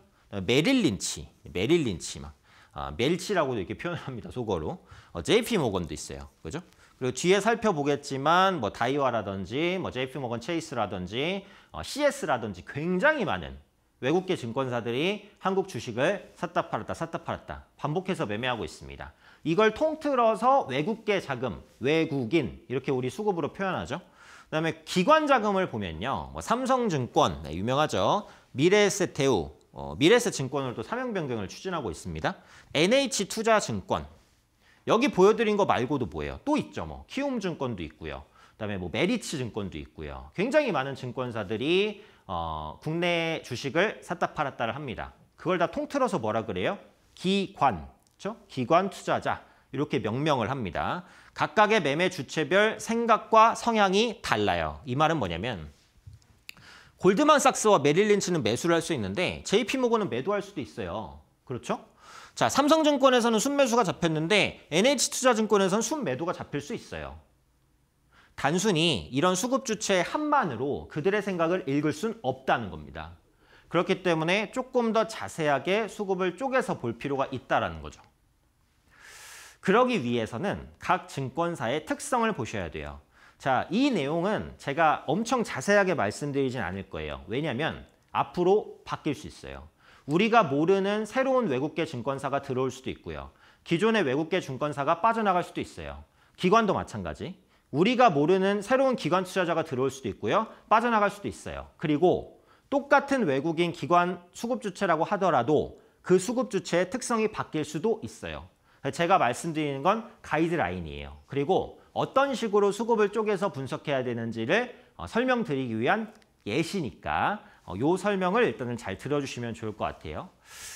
메릴린치, 메릴린치 막. 아, 멜치라고도 이렇게 표현합니다. 속어로. 어, JP 모건도 있어요. 그죠? 그리고 뒤에 살펴보겠지만 뭐 다이와라든지 뭐 JP 모건 체이스라든지 어, CS라든지 굉장히 많은 외국계 증권사들이 한국 주식을 샀다 팔았다 샀다 팔았다 반복해서 매매하고 있습니다. 이걸 통틀어서 외국계 자금, 외국인 이렇게 우리 수급으로 표현하죠. 그다음에 기관 자금을 보면요. 뭐 삼성증권 네, 유명하죠. 미래에셋 대우, 어, 미래에셋 증권으로 또 사명 변경을 추진하고 있습니다. NH투자증권 여기 보여드린 거 말고도 뭐예요? 또 있죠. 뭐 키움증권도 있고요. 그다음에 뭐 메리츠 증권도 있고요. 굉장히 많은 증권사들이 어, 국내 주식을 샀다 팔았다를 합니다. 그걸 다 통틀어서 뭐라 그래요? 기관, 그렇죠? 기관 투자자 이렇게 명명을 합니다. 각각의 매매 주체별 생각과 성향이 달라요. 이 말은 뭐냐면 골드만삭스와 메릴린츠는 매수를 할 수 있는데 JP모건은 매도할 수도 있어요. 그렇죠? 자, 삼성증권에서는 순매수가 잡혔는데 NH투자증권에서는 순매도가 잡힐 수 있어요. 단순히 이런 수급 주체 의 한만으로 그들의 생각을 읽을 순 없다는 겁니다. 그렇기 때문에 조금 더 자세하게 수급을 쪼개서 볼 필요가 있다는 거죠. 그러기 위해서는 각 증권사의 특성을 보셔야 돼요. 자, 이 내용은 제가 엄청 자세하게 말씀드리진 않을 거예요. 왜냐하면 앞으로 바뀔 수 있어요. 우리가 모르는 새로운 외국계 증권사가 들어올 수도 있고요. 기존의 외국계 증권사가 빠져나갈 수도 있어요. 기관도 마찬가지. 우리가 모르는 새로운 기관 투자자가 들어올 수도 있고요. 빠져나갈 수도 있어요. 그리고 똑같은 외국인 기관 수급 주체라고 하더라도 그 수급 주체의 특성이 바뀔 수도 있어요. 제가 말씀드리는 건 가이드라인이에요. 그리고 어떤 식으로 수급을 쪼개서 분석해야 되는지를 어, 설명드리기 위한 예시니까 어, 요 설명을 일단은 잘 들어주시면 좋을 것 같아요.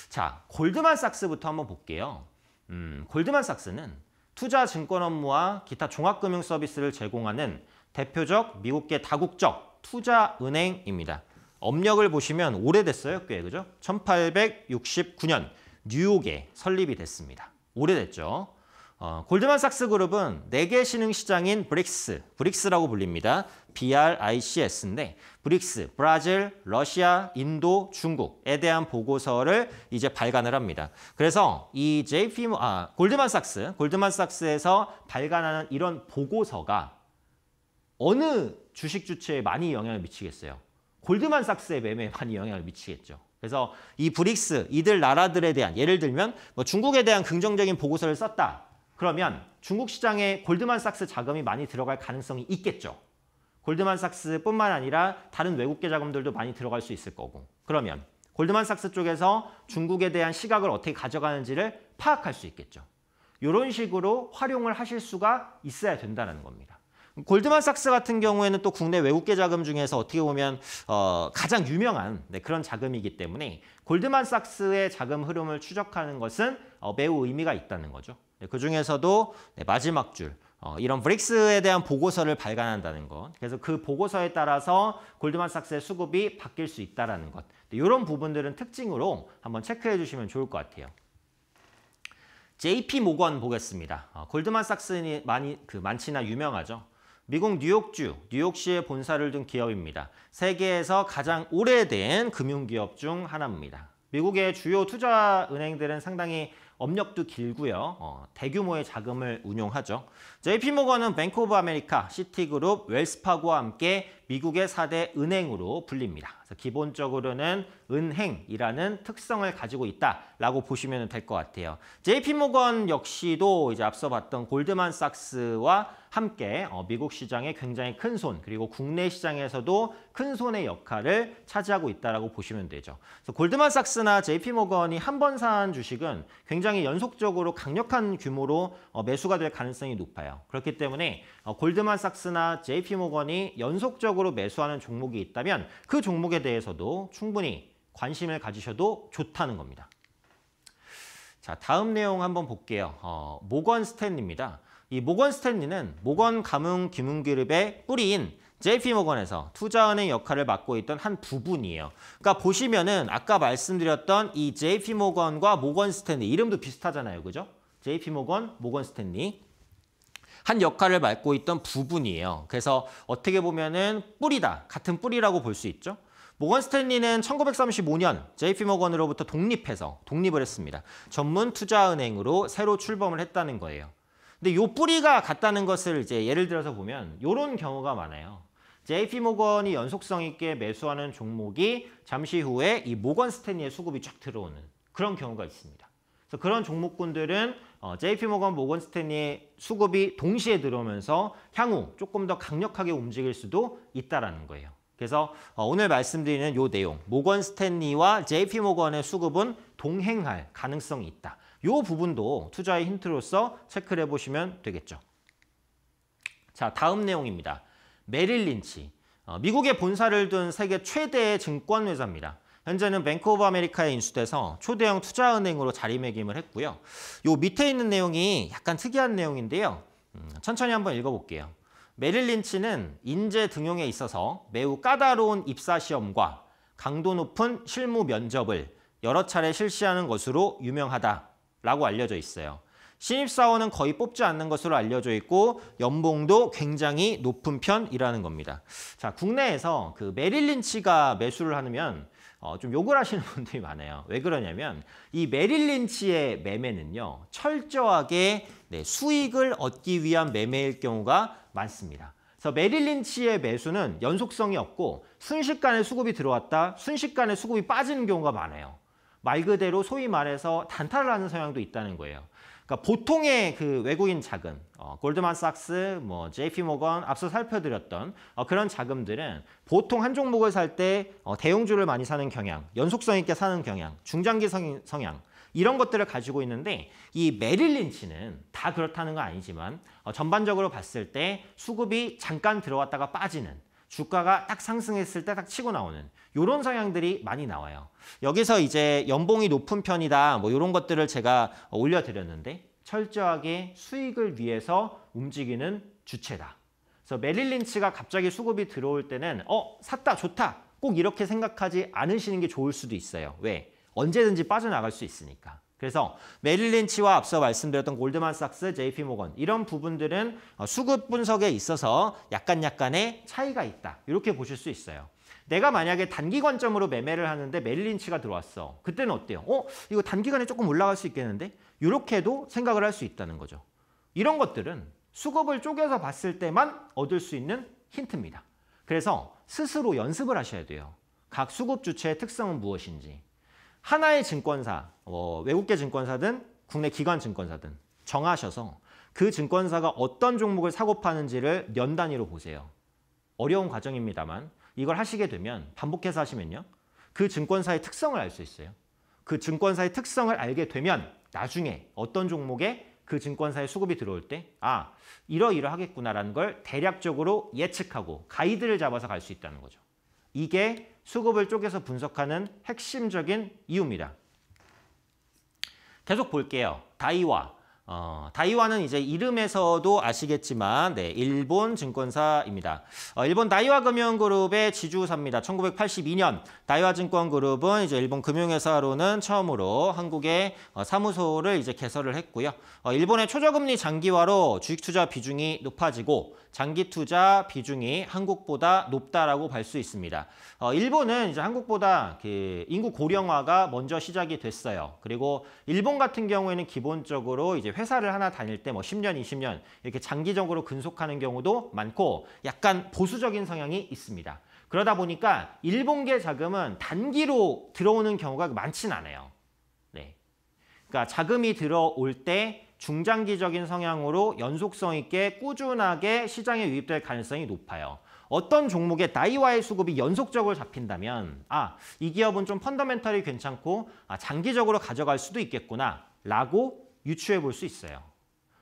자, 골드만삭스부터 한번 볼게요. 음, 골드만삭스는 투자 증권 업무와 기타 종합금융 서비스를 제공하는 대표적 미국계 다국적 투자은행입니다. 업력을 보시면 오래됐어요. 꽤 그죠? 1869년 뉴욕에 설립이 됐습니다. 오래됐죠. 어, 골드만삭스 그룹은 4개 신흥시장인 브릭스, 브릭스라고 불립니다. BRICS인데 브릭스, 브라질, 러시아, 인도, 중국에 대한 보고서를 이제 발간을 합니다. 그래서 이 JP, 아, 골드만삭스, 골드만삭스에서 발간하는 이런 보고서가 어느 주식 주체에 많이 영향을 미치겠어요? 골드만삭스의 매매에 많이 영향을 미치겠죠. 그래서 이 브릭스, 이들 나라들에 대한 예를 들면 뭐 중국에 대한 긍정적인 보고서를 썼다. 그러면 중국 시장에 골드만삭스 자금이 많이 들어갈 가능성이 있겠죠. 골드만삭스뿐만 아니라 다른 외국계 자금들도 많이 들어갈 수 있을 거고. 그러면 골드만삭스 쪽에서 중국에 대한 시각을 어떻게 가져가는지를 파악할 수 있겠죠. 이런 식으로 활용을 하실 수가 있어야 된다는 겁니다. 골드만삭스 같은 경우에는 또 국내 외국계 자금 중에서 어떻게 보면 어, 가장 유명한 네, 그런 자금이기 때문에 골드만삭스의 자금 흐름을 추적하는 것은 어, 매우 의미가 있다는 거죠. 네, 그 중에서도 네, 마지막 줄 어, 이런 브릭스에 대한 보고서를 발간한다는 것. 그래서 그 보고서에 따라서 골드만삭스의 수급이 바뀔 수 있다는 것. 이런 네, 부분들은 특징으로 한번 체크해 주시면 좋을 것 같아요. JP 모건 보겠습니다. 어, 골드만삭스는 많이 그 많지나 유명하죠. 미국 뉴욕주, 뉴욕시에 본사를 둔 기업입니다. 세계에서 가장 오래된 금융기업 중 하나입니다. 미국의 주요 투자 은행들은 상당히 업력도 길고요. 어, 대규모의 자금을 운용하죠. JP모건은 뱅크 오브 아메리카, 시티그룹, 웰스파고와 함께 미국의 4대 은행으로 불립니다. 그래서 기본적으로는 은행이라는 특성을 가지고 있다라고 보시면 될 것 같아요. JP모건 역시도 이제 앞서 봤던 골드만삭스와 함께 어, 미국 시장에 굉장히 큰 손, 그리고 국내 시장에서도 큰 손의 역할을 차지하고 있다라고 보시면 되죠. 그래서 골드만삭스나 JP모건이 한 번 산 주식은 굉장히 굉장히 연속적으로 강력한 규모로 어, 매수가 될 가능성이 높아요. 그렇기 때문에 어, 골드만삭스나 JP모건이 연속적으로 매수하는 종목이 있다면 그 종목에 대해서도 충분히 관심을 가지셔도 좋다는 겁니다. 자, 다음 내용 한번 볼게요. 어, 모건 스탠리입니다. 이 모건 스탠리는 모건 가문 기문그룹의 뿌리인 JP모건에서 투자은행 역할을 맡고 있던 한 부분이에요. 그러니까 보시면은 아까 말씀드렸던 이 JP모건과 모건스탠리 이름도 비슷하잖아요. 그죠? JP모건, 모건스탠리 한 역할을 맡고 있던 부분이에요. 그래서 어떻게 보면은 뿌리다. 같은 뿌리라고 볼 수 있죠. 모건 스탠리는 1935년 JP 모건으로부터 독립해서 독립을 했습니다. 전문 투자은행으로 새로 출범을 했다는 거예요. 근데 요 뿌리가 같다는 것을 이제 예를 들어서 보면 요런 경우가 많아요. JP 모건이 연속성 있게 매수하는 종목이 잠시 후에 이 모건 스탠리의 수급이 쫙 들어오는 그런 경우가 있습니다. 그래서 그런 종목군들은 어, JP 모건 모건 스탠리의 수급이 동시에 들어오면서 향후 조금 더 강력하게 움직일 수도 있다라는 거예요. 그래서 어, 오늘 말씀드리는 이 내용 모건 스탠리와 JP 모건의 수급은 동행할 가능성이 있다. 이 부분도 투자의 힌트로서 체크를 해보시면 되겠죠. 자 다음 내용입니다. 메릴 린치, 어, 미국의 본사를 둔 세계 최대의 증권회사입니다. 현재는 뱅크 오브 아메리카에 인수돼서 초대형 투자은행으로 자리매김을 했고요. 요 밑에 있는 내용이 약간 특이한 내용인데요. 음, 천천히 한번 읽어볼게요. 메릴 린치는 인재 등용에 있어서 매우 까다로운 입사 시험과 강도 높은 실무 면접을 여러 차례 실시하는 것으로 유명하다라고 알려져 있어요. 신입사원은 거의 뽑지 않는 것으로 알려져 있고 연봉도 굉장히 높은 편이라는 겁니다. 자, 국내에서 그 메릴린치가 매수를 하면 어, 좀 욕을 하시는 분들이 많아요. 왜 그러냐면 이 메릴린치의 매매는요. 철저하게 네, 수익을 얻기 위한 매매일 경우가 많습니다. 그래서 메릴린치의 매수는 연속성이 없고 순식간에 수급이 들어왔다 순식간에 수급이 빠지는 경우가 많아요. 말 그대로 소위 말해서 단타를 하는 성향도 있다는 거예요. 그러니까 보통의 그 외국인 자금, 어, 골드만삭스, 뭐 JP 모건 앞서 살펴드렸던 어, 그런 자금들은 보통 한 종목을 살때 어, 대용주를 많이 사는 경향, 연속성 있게 사는 경향, 중장기 성, 성향 이런 것들을 가지고 있는데 이 메릴린치는 다 그렇다는 건 아니지만 어, 전반적으로 봤을 때 수급이 잠깐 들어왔다가 빠지는 주가가 딱 상승했을 때 딱 치고 나오는 이런 성향들이 많이 나와요. 여기서 이제 연봉이 높은 편이다 뭐 이런 것들을 제가 올려드렸는데 철저하게 수익을 위해서 움직이는 주체다. 그래서 메릴 린치가 갑자기 수급이 들어올 때는 어 샀다 좋다 꼭 이렇게 생각하지 않으시는 게 좋을 수도 있어요. 왜? 언제든지 빠져나갈 수 있으니까. 그래서 메릴린치와 앞서 말씀드렸던 골드만삭스, JP 모건 이런 부분들은 어, 수급 분석에 있어서 약간 약간의 차이가 있다. 이렇게 보실 수 있어요. 내가 만약에 단기 관점으로 매매를 하는데 메릴린치가 들어왔어. 그때는 어때요? 어? 이거 단기간에 조금 올라갈 수 있겠는데? 이렇게도 생각을 할 수 있다는 거죠. 이런 것들은 수급을 쪼개서 봤을 때만 얻을 수 있는 힌트입니다. 그래서 스스로 연습을 하셔야 돼요. 각 수급 주체의 특성은 무엇인지. 하나의 증권사, 어, 외국계 증권사든 국내 기관 증권사든 정하셔서 그 증권사가 어떤 종목을 사고 파는지를 연 단위로 보세요. 어려운 과정입니다만 이걸 하시게 되면 반복해서 하시면요. 그 증권사의 특성을 알 수 있어요. 그 증권사의 특성을 알게 되면 나중에 어떤 종목에 그 증권사의 수급이 들어올 때 아, 이러이러하겠구나라는 걸 대략적으로 예측하고 가이드를 잡아서 갈 수 있다는 거죠. 이게 수급을 쪼개서 분석하는 핵심적인 이유입니다. 계속 볼게요. 다이와. 어, 다이와는 이제 이름에서도 아시겠지만 네, 일본 증권사입니다. 어, 일본 다이와 금융그룹의 지주사입니다. 1982년 다이와 증권그룹은 이제 일본 금융회사로는 처음으로 한국에 어, 사무소를 이제 개설을 했고요. 어, 일본의 초저금리 장기화로 주식투자 비중이 높아지고 장기 투자 비중이 한국보다 높다라고 볼 수 있습니다. 어, 일본은 이제 한국보다 그 인구 고령화가 먼저 시작이 됐어요. 그리고 일본 같은 경우에는 기본적으로 이제 회사를 하나 다닐 때 뭐 10년, 20년 이렇게 장기적으로 근속하는 경우도 많고 약간 보수적인 성향이 있습니다. 그러다 보니까 일본계 자금은 단기로 들어오는 경우가 많진 않아요. 네. 그러니까 자금이 들어올 때 중장기적인 성향으로 연속성 있게 꾸준하게 시장에 유입될 가능성이 높아요. 어떤 종목의 나이와의 수급이 연속적으로 잡힌다면 아, 이 기업은 좀 펀더멘털이 괜찮고 아, 장기적으로 가져갈 수도 있겠구나 라고 유추해 볼 수 있어요.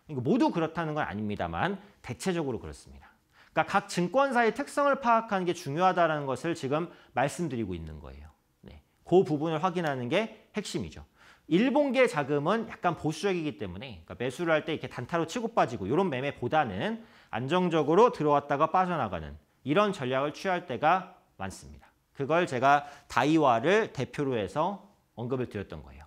모두 그렇다는 건 아닙니다만 대체적으로 그렇습니다. 그러니까 각 증권사의 특성을 파악하는 게 중요하다는 것을 지금 말씀드리고 있는 거예요. 네. 그 부분을 확인하는 게 핵심이죠. 일본계 자금은 약간 보수적이기 때문에 그러니까 매수를 할 때 이렇게 단타로 치고 빠지고 이런 매매보다는 안정적으로 들어왔다가 빠져나가는 이런 전략을 취할 때가 많습니다. 그걸 제가 다이와를 대표로 해서 언급을 드렸던 거예요.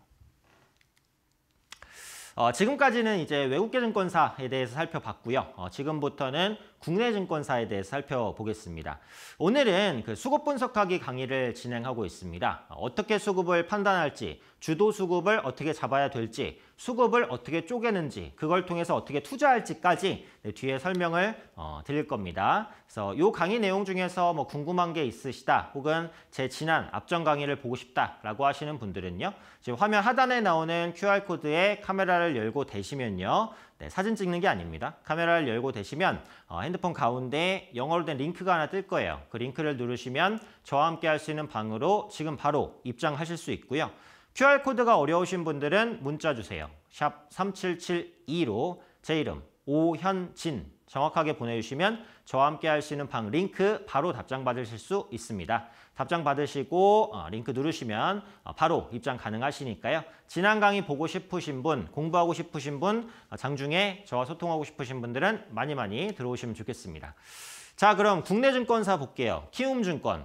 어, 지금까지는 이제 외국계 증권사에 대해서 살펴봤고요. 어, 지금부터는 국내 증권사에 대해 살펴보겠습니다. 오늘은 그 수급 분석하기 강의를 진행하고 있습니다. 어떻게 수급을 판단할지, 주도 수급을 어떻게 잡아야 될지, 수급을 어떻게 쪼개는지, 그걸 통해서 어떻게 투자할지까지 네, 뒤에 설명을 어, 드릴 겁니다. 그래서 이 강의 내용 중에서 뭐 궁금한 게 있으시다, 혹은 제 지난 앞전 강의를 보고 싶다라고 하시는 분들은요. 지금 화면 하단에 나오는 QR코드에 카메라를 열고 대시면요. 네, 사진 찍는 게 아닙니다. 카메라를 열고 되시면 어, 핸드폰 가운데 영어로 된 링크가 하나 뜰 거예요. 그 링크를 누르시면 저와 함께 할 수 있는 방으로 지금 바로 입장하실 수 있고요. QR코드가 어려우신 분들은 문자 주세요. 샵 3772로 제 이름 오현진 정확하게 보내주시면 저와 함께 할 수 있는 방 링크 바로 답장 받으실 수 있습니다. 답장 받으시고 어, 링크 누르시면 어, 바로 입장 가능하시니까요. 지난 강의 보고 싶으신 분, 공부하고 싶으신 분, 어, 장중에 저와 소통하고 싶으신 분들은 많이 많이 들어오시면 좋겠습니다. 자, 그럼 국내 증권사 볼게요. 키움증권.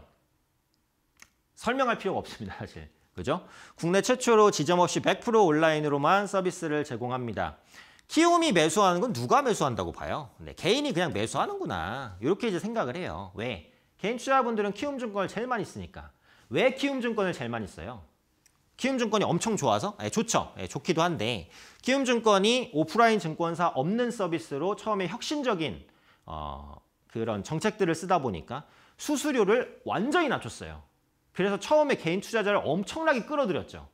설명할 필요가 없습니다, 사실. 그죠? 국내 최초로 지점 없이 100% 온라인으로만 서비스를 제공합니다. 키움이 매수하는 건 누가 매수한다고 봐요? 네, 개인이 그냥 매수하는구나. 이렇게 이제 생각을 해요. 왜? 개인 투자자분들은 키움증권을 제일 많이 쓰니까. 왜 키움증권을 제일 많이 써요? 키움증권이 엄청 좋아서? 예, 좋죠. 예, 좋기도 한데 키움증권이 오프라인 증권사 없는 서비스로 처음에 혁신적인 어, 그런 정책들을 쓰다 보니까 수수료를 완전히 낮췄어요. 그래서 처음에 개인 투자자를 엄청나게 끌어들였죠.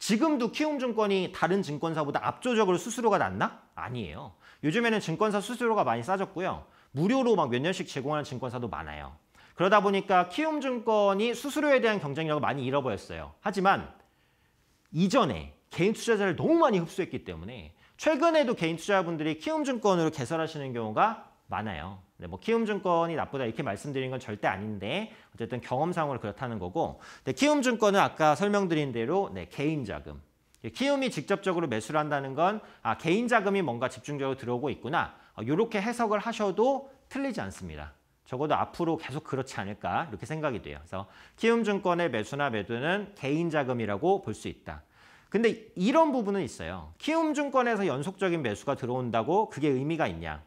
지금도 키움증권이 다른 증권사보다 압조적으로 수수료가 낮나? 아니에요. 요즘에는 증권사 수수료가 많이 싸졌고요. 무료로 막 몇 년씩 제공하는 증권사도 많아요. 그러다 보니까 키움증권이 수수료에 대한 경쟁력을 많이 잃어버렸어요. 하지만 이전에 개인 투자자를 너무 많이 흡수했기 때문에 최근에도 개인 투자자분들이 키움증권으로 개설하시는 경우가 많아요. 네, 뭐 키움증권이 나쁘다 이렇게 말씀드린 건 절대 아닌데 어쨌든 경험상으로 그렇다는 거고 네, 키움증권은 아까 설명드린 대로 네, 개인 자금 키움이 직접적으로 매수를 한다는 건 아, 개인 자금이 뭔가 집중적으로 들어오고 있구나 이렇게 어, 해석을 하셔도 틀리지 않습니다. 적어도 앞으로 계속 그렇지 않을까 이렇게 생각이 돼요. 그래서 키움증권의 매수나 매도는 개인 자금이라고 볼 수 있다. 근데 이런 부분은 있어요. 키움증권에서 연속적인 매수가 들어온다고 그게 의미가 있냐.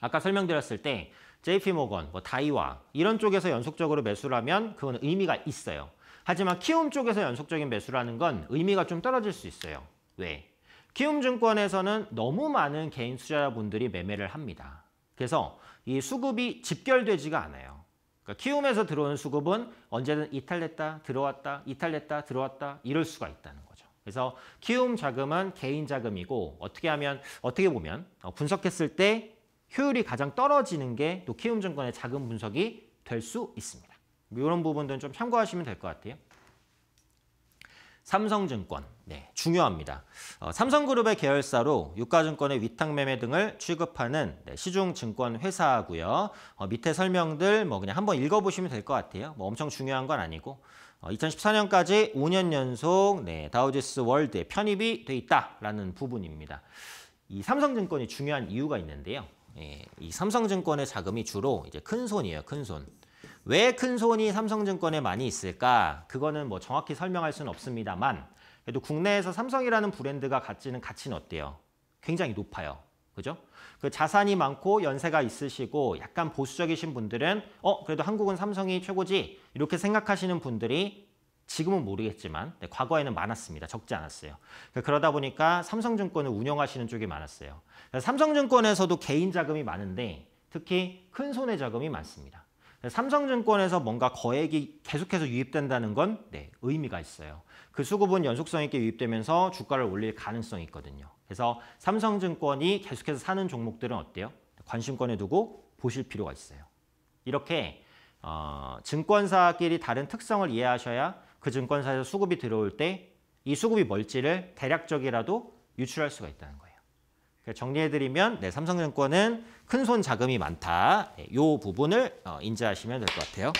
아까 설명드렸을 때 JP모건, 뭐 다이와 이런 쪽에서 연속적으로 매수를 하면 그건 의미가 있어요. 하지만 키움 쪽에서 연속적인 매수라는 건 의미가 좀 떨어질 수 있어요. 왜? 키움증권에서는 너무 많은 개인 투자자분들이 매매를 합니다. 그래서 이 수급이 집결되지가 않아요. 그러니까 키움에서 들어오는 수급은 언제든 이탈됐다, 들어왔다, 이탈됐다, 들어왔다 이럴 수가 있다는 거죠. 그래서 키움 자금은 개인 자금이고 어떻게 하면 어떻게 보면 어, 분석했을 때 효율이 가장 떨어지는 게 또 키움증권의 자금 분석이 될 수 있습니다. 뭐 이런 부분들은 좀 참고하시면 될 것 같아요. 삼성증권 네, 중요합니다. 어, 삼성그룹의 계열사로 유가증권의 위탁매매 등을 취급하는 네, 시중증권 회사고요. 어, 밑에 설명들 뭐 그냥 한번 읽어보시면 될 것 같아요. 뭐 엄청 중요한 건 아니고 어, 2014년까지 5년 연속 네, 다우지스 월드에 편입이 돼 있다라는 부분입니다. 이 삼성증권이 중요한 이유가 있는데요. 예, 이 삼성증권의 자금이 주로 이제 큰 손이에요, 큰 손. 왜큰 손이 삼성증권에 많이 있을까? 그거는 뭐 정확히 설명할 수는 없습니다만 그래도 국내에서 삼성이라는 브랜드가 가지는 가치는 어때요? 굉장히 높아요. 그죠? 그 자산이 많고 연세가 있으시고 약간 보수적이신 분들은 어 그래도 한국은 삼성이 최고지 이렇게 생각하시는 분들이 지금은 모르겠지만 네, 과거에는 많았습니다. 적지 않았어요. 그러니까 그러다 보니까 삼성증권을 운영하시는 쪽이 많았어요. 그러니까 삼성증권에서도 개인 자금이 많은데 특히 큰 손의 자금이 많습니다. 삼성증권에서 뭔가 거액이 계속해서 유입된다는 건 네, 의미가 있어요. 그 수급은 연속성 있게 유입되면서 주가를 올릴 가능성이 있거든요. 그래서 삼성증권이 계속해서 사는 종목들은 어때요? 관심권에 두고 보실 필요가 있어요. 이렇게 어, 증권사끼리 다른 특성을 이해하셔야 그 증권사에서 수급이 들어올 때 이 수급이 뭘지를 대략적이라도 유출할 수가 있다는 거예요. 그 정리해드리면 네, 삼성증권은 큰 손 자금이 많다. 네, 이 부분을 어, 인지하시면 될 것 같아요.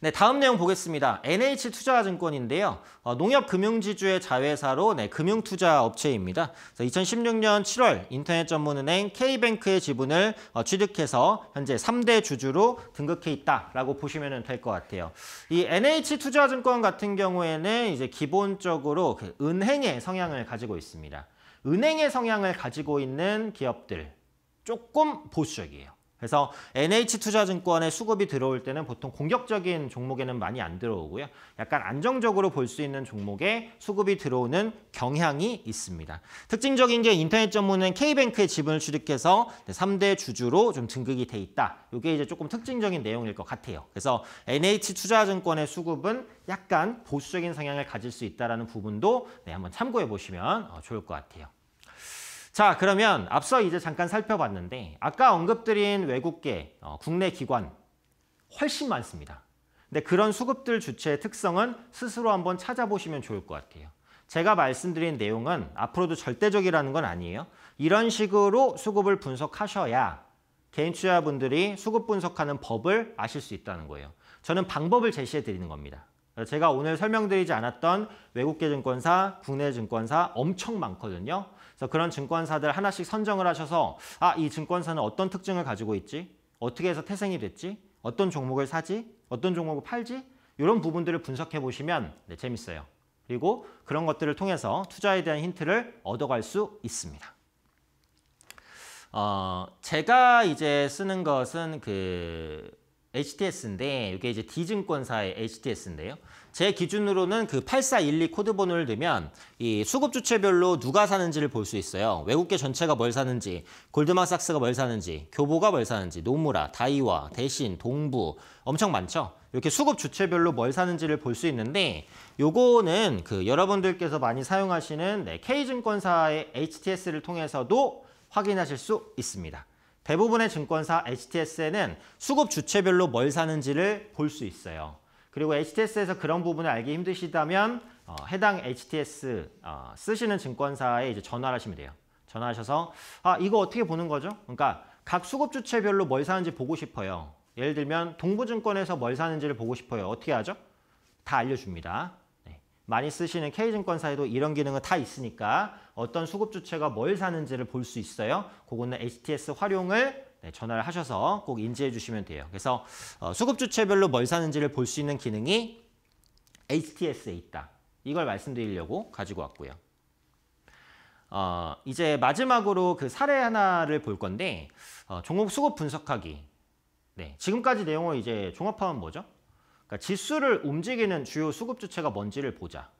네, 다음 내용 보겠습니다. NH투자증권인데요. 어, 농협금융지주의 자회사로 네, 금융투자업체입니다. 2016년 7월 인터넷 전문은행 K뱅크의 지분을 어, 취득해서 현재 3대 주주로 등극해 있다라 보시면 될 것 같아요. 이 NH투자증권 같은 경우에는 이제 기본적으로 그 은행의 성향을 가지고 있습니다. 은행의 성향을 가지고 있는 기업들 조금 보수적이에요. 그래서 NH투자증권의 수급이 들어올 때는 보통 공격적인 종목에는 많이 안 들어오고요. 약간 안정적으로 볼 수 있는 종목에 수급이 들어오는 경향이 있습니다. 특징적인 게 인터넷 전문은 K뱅크의 지분을 취득해서 3대 주주로 좀 등극이 돼 있다. 이게 이제 조금 특징적인 내용일 것 같아요. 그래서 NH투자증권의 수급은 약간 보수적인 성향을 가질 수 있다는 부분도 네, 한번 참고해 보시면 어, 좋을 것 같아요. 자 그러면 앞서 이제 잠깐 살펴봤는데 아까 언급드린 외국계 어, 국내 기관 훨씬 많습니다. 근데 그런 수급들 주체의 특성은 스스로 한번 찾아보시면 좋을 것 같아요. 제가 말씀드린 내용은 앞으로도 절대적이라는 건 아니에요. 이런 식으로 수급을 분석하셔야 개인 투자자분들이 수급 분석하는 법을 아실 수 있다는 거예요. 저는 방법을 제시해 드리는 겁니다. 제가 오늘 설명드리지 않았던 외국계 증권사, 국내 증권사 엄청 많거든요. 그래서 그런 증권사들 하나씩 선정을 하셔서 아, 이 증권사는 어떤 특징을 가지고 있지? 어떻게 해서 태생이 됐지? 어떤 종목을 사지? 어떤 종목을 팔지? 이런 부분들을 분석해 보시면 네, 재밌어요. 그리고 그런 것들을 통해서 투자에 대한 힌트를 얻어갈 수 있습니다. 어, 제가 이제 쓰는 것은 그 HTS인데 이게 이제 D증권사의 HTS인데요. 제 기준으로는 그 8412 코드번호를 넣으면 이 수급 주체별로 누가 사는지를 볼 수 있어요. 외국계 전체가 뭘 사는지, 골드만삭스가 뭘 사는지, 교보가 뭘 사는지, 노무라, 다이와, 대신, 동부 엄청 많죠. 이렇게 수급 주체별로 뭘 사는지를 볼 수 있는데 요거는 그 여러분들께서 많이 사용하시는 네, K증권사의 HTS를 통해서도 확인하실 수 있습니다. 대부분의 증권사 HTS에는 수급 주체별로 뭘 사는지를 볼 수 있어요. 그리고 HTS에서 그런 부분을 알기 힘드시다면 어, 해당 HTS 어, 쓰시는 증권사에 이제 전화를 하시면 돼요. 전화하셔서 아 이거 어떻게 보는 거죠? 그러니까 각 수급 주체별로 뭘 사는지 보고 싶어요. 예를 들면 동부증권에서 뭘 사는지를 보고 싶어요. 어떻게 하죠? 다 알려줍니다. 많이 쓰시는 K증권사에도 이런 기능은 다 있으니까 어떤 수급 주체가 뭘 사는지를 볼 수 있어요. 그거는 HTS 활용을 네, 전화를 하셔서 꼭 인지해 주시면 돼요. 그래서 어, 수급 주체별로 뭘 사는지를 볼 수 있는 기능이 HTS에 있다. 이걸 말씀드리려고 가지고 왔고요. 어, 이제 마지막으로 그 사례 하나를 볼 건데 어, 종목 수급 분석하기. 네, 지금까지 내용을 이제 종합하면 뭐죠? 그러니까 지수를 움직이는 주요 수급 주체가 뭔지를 보자.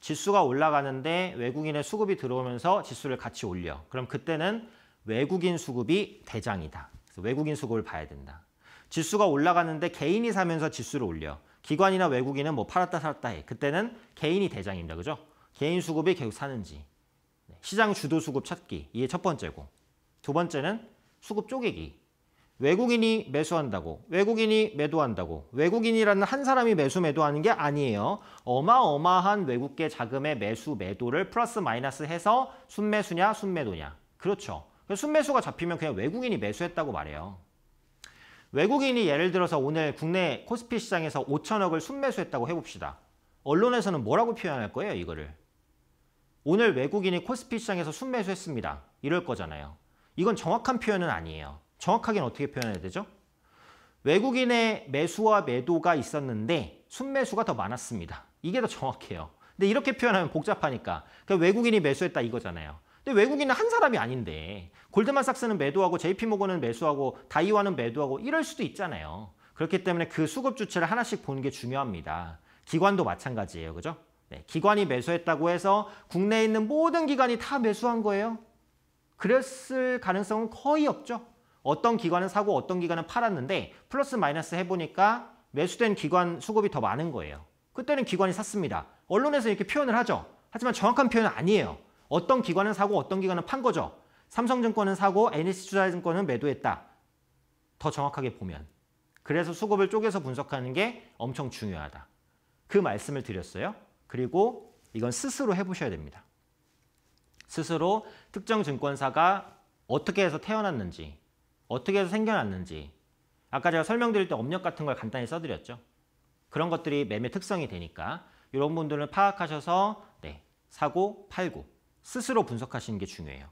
지수가 올라가는데 외국인의 수급이 들어오면서 지수를 같이 올려. 그럼 그때는 외국인 수급이 대장이다. 그래서 외국인 수급을 봐야 된다. 지수가 올라가는데 개인이 사면서 지수를 올려. 기관이나 외국인은 뭐 팔았다 살았다 해. 그때는 개인이 대장입니다. 그죠? 개인 수급이 계속 사는지. 네. 시장 주도 수급 찾기. 이게 첫 번째고. 두 번째는 수급 쪼개기. 외국인이 매수한다고, 외국인이 매도한다고, 외국인이라는 한 사람이 매수 매도하는 게 아니에요. 어마어마한 외국계 자금의 매수 매도를 플러스 마이너스 해서 순매수냐 순매도냐. 그렇죠. 순매수가 잡히면 그냥 외국인이 매수했다고 말해요. 외국인이 예를 들어서 오늘 국내 코스피 시장에서 5천억을 순매수했다고 해봅시다. 언론에서는 뭐라고 표현할 거예요, 이거를? 오늘 외국인이 코스피 시장에서 순매수했습니다. 이럴 거잖아요. 이건 정확한 표현은 아니에요. 정확하게는 어떻게 표현해야 되죠? 외국인의 매수와 매도가 있었는데 순매수가 더 많았습니다. 이게 더 정확해요. 근데 이렇게 표현하면 복잡하니까 그러 그러니까 외국인이 매수했다 이거잖아요. 근데 외국인은 한 사람이 아닌데 골드만삭스는 매도하고 JP모건은 매수하고 다이와는 매도하고 이럴 수도 있잖아요. 그렇기 때문에 그 수급 주체를 하나씩 보는 게 중요합니다. 기관도 마찬가지예요. 그죠? 네, 기관이 매수했다고 해서 국내에 있는 모든 기관이 다 매수한 거예요. 그랬을 가능성은 거의 없죠. 어떤 기관은 사고 어떤 기관은 팔았는데 플러스 마이너스 해보니까 매수된 기관 수급이 더 많은 거예요. 그때는 기관이 샀습니다. 언론에서 이렇게 표현을 하죠. 하지만 정확한 표현은 아니에요. 어떤 기관은 사고 어떤 기관은 판 거죠. 삼성증권은 사고 NH투자증권은 매도했다. 더 정확하게 보면. 그래서 수급을 쪼개서 분석하는 게 엄청 중요하다. 그 말씀을 드렸어요. 그리고 이건 스스로 해보셔야 됩니다. 스스로 특정 증권사가 어떻게 해서 태어났는지 어떻게 해서 생겨났는지 아까 제가 설명드릴 때 업력 같은 걸 간단히 써드렸죠. 그런 것들이 매매 특성이 되니까 이런 분들은 파악하셔서 네, 사고 팔고 스스로 분석하시는 게 중요해요.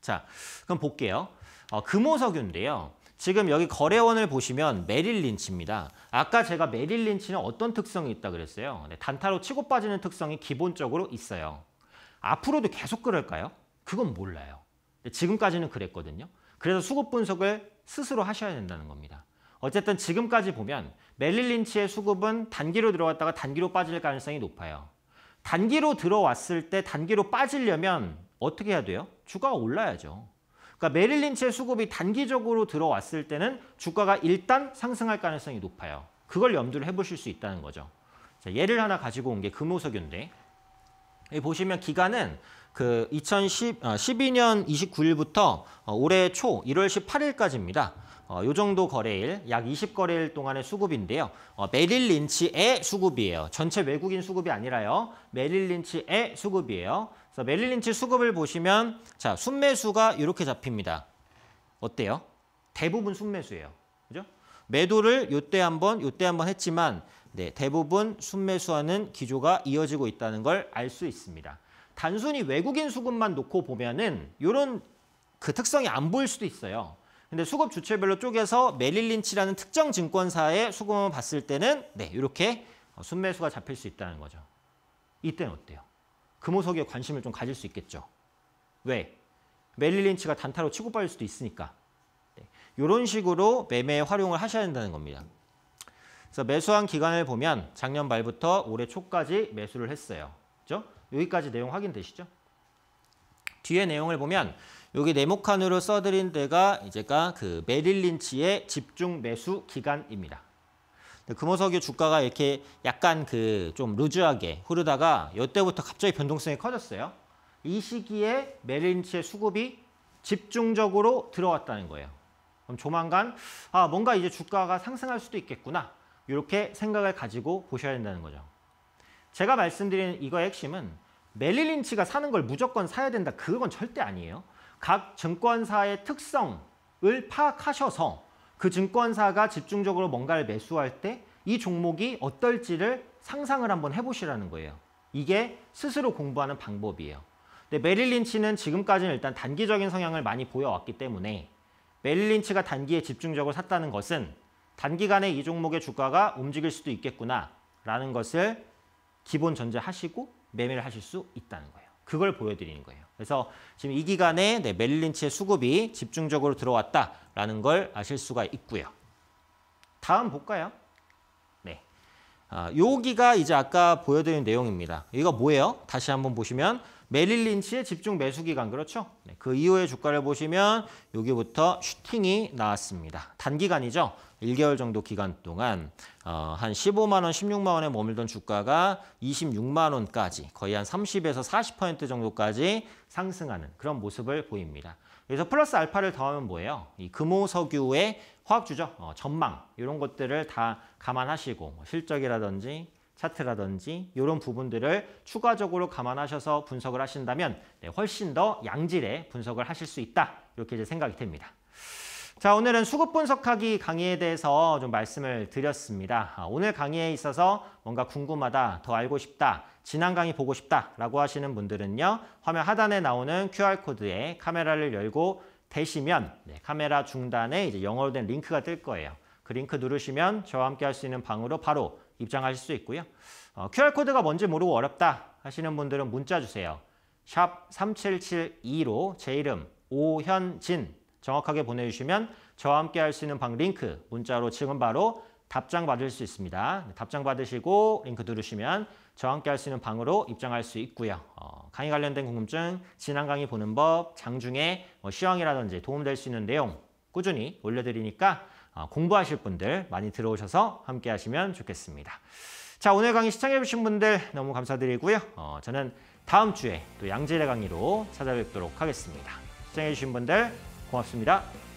자 그럼 볼게요. 어, 금호석유인데요. 지금 여기 거래원을 보시면 메릴린치입니다. 아까 제가 메릴린치는 어떤 특성이 있다 고 그랬어요. 네, 단타로 치고 빠지는 특성이 기본적으로 있어요. 앞으로도 계속 그럴까요? 그건 몰라요. 네, 지금까지는 그랬거든요. 그래서 수급 분석을 스스로 하셔야 된다는 겁니다. 어쨌든 지금까지 보면 메릴 린치의 수급은 단기로 들어갔다가 단기로 빠질 가능성이 높아요. 단기로 들어왔을 때 단기로 빠지려면 어떻게 해야 돼요? 주가가 올라야죠. 그러니까 메릴 린치의 수급이 단기적으로 들어왔을 때는 주가가 일단 상승할 가능성이 높아요. 그걸 염두를 해보실 수 있다는 거죠. 자, 예를 하나 가지고 온 게 금호석유인데 여기 보시면 기간은 그2 0 1 2년 29일부터 올해 초 1월 18일까지입니다. 어, 요 정도 거래일, 약 20거래일 동안의 수급인데요. 어, 메릴 린치의 수급이에요. 전체 외국인 수급이 아니라요. 메릴 린치의 수급이에요. 그래서 메릴 린치 수급을 보시면 자 순매수가 이렇게 잡힙니다. 어때요? 대부분 순매수예요. 그죠? 매도를 요때 한번 요때 한번 했지만 네, 대부분 순매수하는 기조가 이어지고 있다는 걸 알 수 있습니다. 단순히 외국인 수급만 놓고 보면은 이런 그 특성이 안 보일 수도 있어요. 근데 수급 주체별로 쪼개서 메릴린치라는 특정 증권사의 수급을 봤을 때는 네 이렇게 어, 순매수가 잡힐 수 있다는 거죠. 이때는 어때요? 금호석에 그 관심을 좀 가질 수 있겠죠. 왜? 메릴린치가 단타로 취급받을 수도 있으니까. 네. 이런 식으로 매매 활용을 하셔야 된다는 겁니다. 그래서 매수한 기간을 보면 작년 말부터 올해 초까지 매수를 했어요. 그죠? 여기까지 내용 확인되시죠? 뒤에 내용을 보면 여기 네모칸으로 써드린 데가 이제가 그 메릴린치의 집중 매수 기간입니다. 금호석유 주가가 이렇게 약간 그 좀 루즈하게 흐르다가 이때부터 갑자기 변동성이 커졌어요. 이 시기에 메릴린치의 수급이 집중적으로 들어왔다는 거예요. 그럼 조만간 아 뭔가 이제 주가가 상승할 수도 있겠구나 이렇게 생각을 가지고 보셔야 된다는 거죠. 제가 말씀드린 이거의 핵심은 멜릴 린치가 사는 걸 무조건 사야 된다. 그건 절대 아니에요. 각 증권사의 특성을 파악하셔서 그 증권사가 집중적으로 뭔가를 매수할 때 이 종목이 어떨지를 상상을 한번 해보시라는 거예요. 이게 스스로 공부하는 방법이에요. 근데 메릴 린치는 지금까지는 일단 단기적인 성향을 많이 보여왔기 때문에 메릴 린치가 단기에 집중적으로 샀다는 것은 단기간에 이 종목의 주가가 움직일 수도 있겠구나라는 것을 기본 전제하시고 매매를 하실 수 있다는 거예요. 그걸 보여드리는 거예요. 그래서 지금 이 기간에 네, 멜린치의 수급이 집중적으로 들어왔다라는 걸 아실 수가 있고요. 다음 볼까요? 네. 아, 여기가 이제 아까 보여드린 내용입니다. 이거 뭐예요? 다시 한번 보시면 메릴 린치의 집중 매수 기간 그렇죠? 네, 그 이후의 주가를 보시면 여기부터 슈팅이 나왔습니다. 단기간이죠. 1개월 정도 기간 동안 어, 한 15만 원, 16만 원에 머물던 주가가 26만 원까지 거의 한 30에서 40% 정도까지 상승하는 그런 모습을 보입니다. 그래서 플러스 알파를 더하면 뭐예요? 이 금호석유의 화학주죠. 어, 전망 이런 것들을 다 감안하시고 뭐 실적이라든지 차트라든지 이런 부분들을 추가적으로 감안하셔서 분석을 하신다면 네, 훨씬 더 양질의 분석을 하실 수 있다. 이렇게 이제 생각이 됩니다. 자 오늘은 수급 분석하기 강의에 대해서 좀 말씀을 드렸습니다. 아, 오늘 강의에 있어서 뭔가 궁금하다, 더 알고 싶다, 지난 강의 보고 싶다라고 하시는 분들은요. 화면 하단에 나오는 QR코드에 카메라를 열고 되시면 네, 카메라 중단에 이제 영어로 된 링크가 뜰 거예요. 그 링크 누르시면 저와 함께 할 수 있는 방으로 바로 입장하실 수 있고요. 어, QR코드가 뭔지 모르고 어렵다 하시는 분들은 문자 주세요. 샵 3772로 제 이름 오현진 정확하게 보내주시면 저와 함께 할 수 있는 방 링크 문자로 지금 바로 답장 받을 수 있습니다. 답장 받으시고 링크 누르시면 저와 함께 할 수 있는 방으로 입장할 수 있고요. 어, 강의 관련된 궁금증, 지난 강의 보는 법, 장중에 뭐 시황이라든지 도움될 수 있는 내용 꾸준히 올려드리니까 아, 공부하실 분들 많이 들어오셔서 함께 하시면 좋겠습니다. 자 오늘 강의 시청해주신 분들 너무 감사드리고요. 어, 저는 다음 주에 또 양질의 강의로 찾아뵙도록 하겠습니다. 시청해주신 분들 고맙습니다.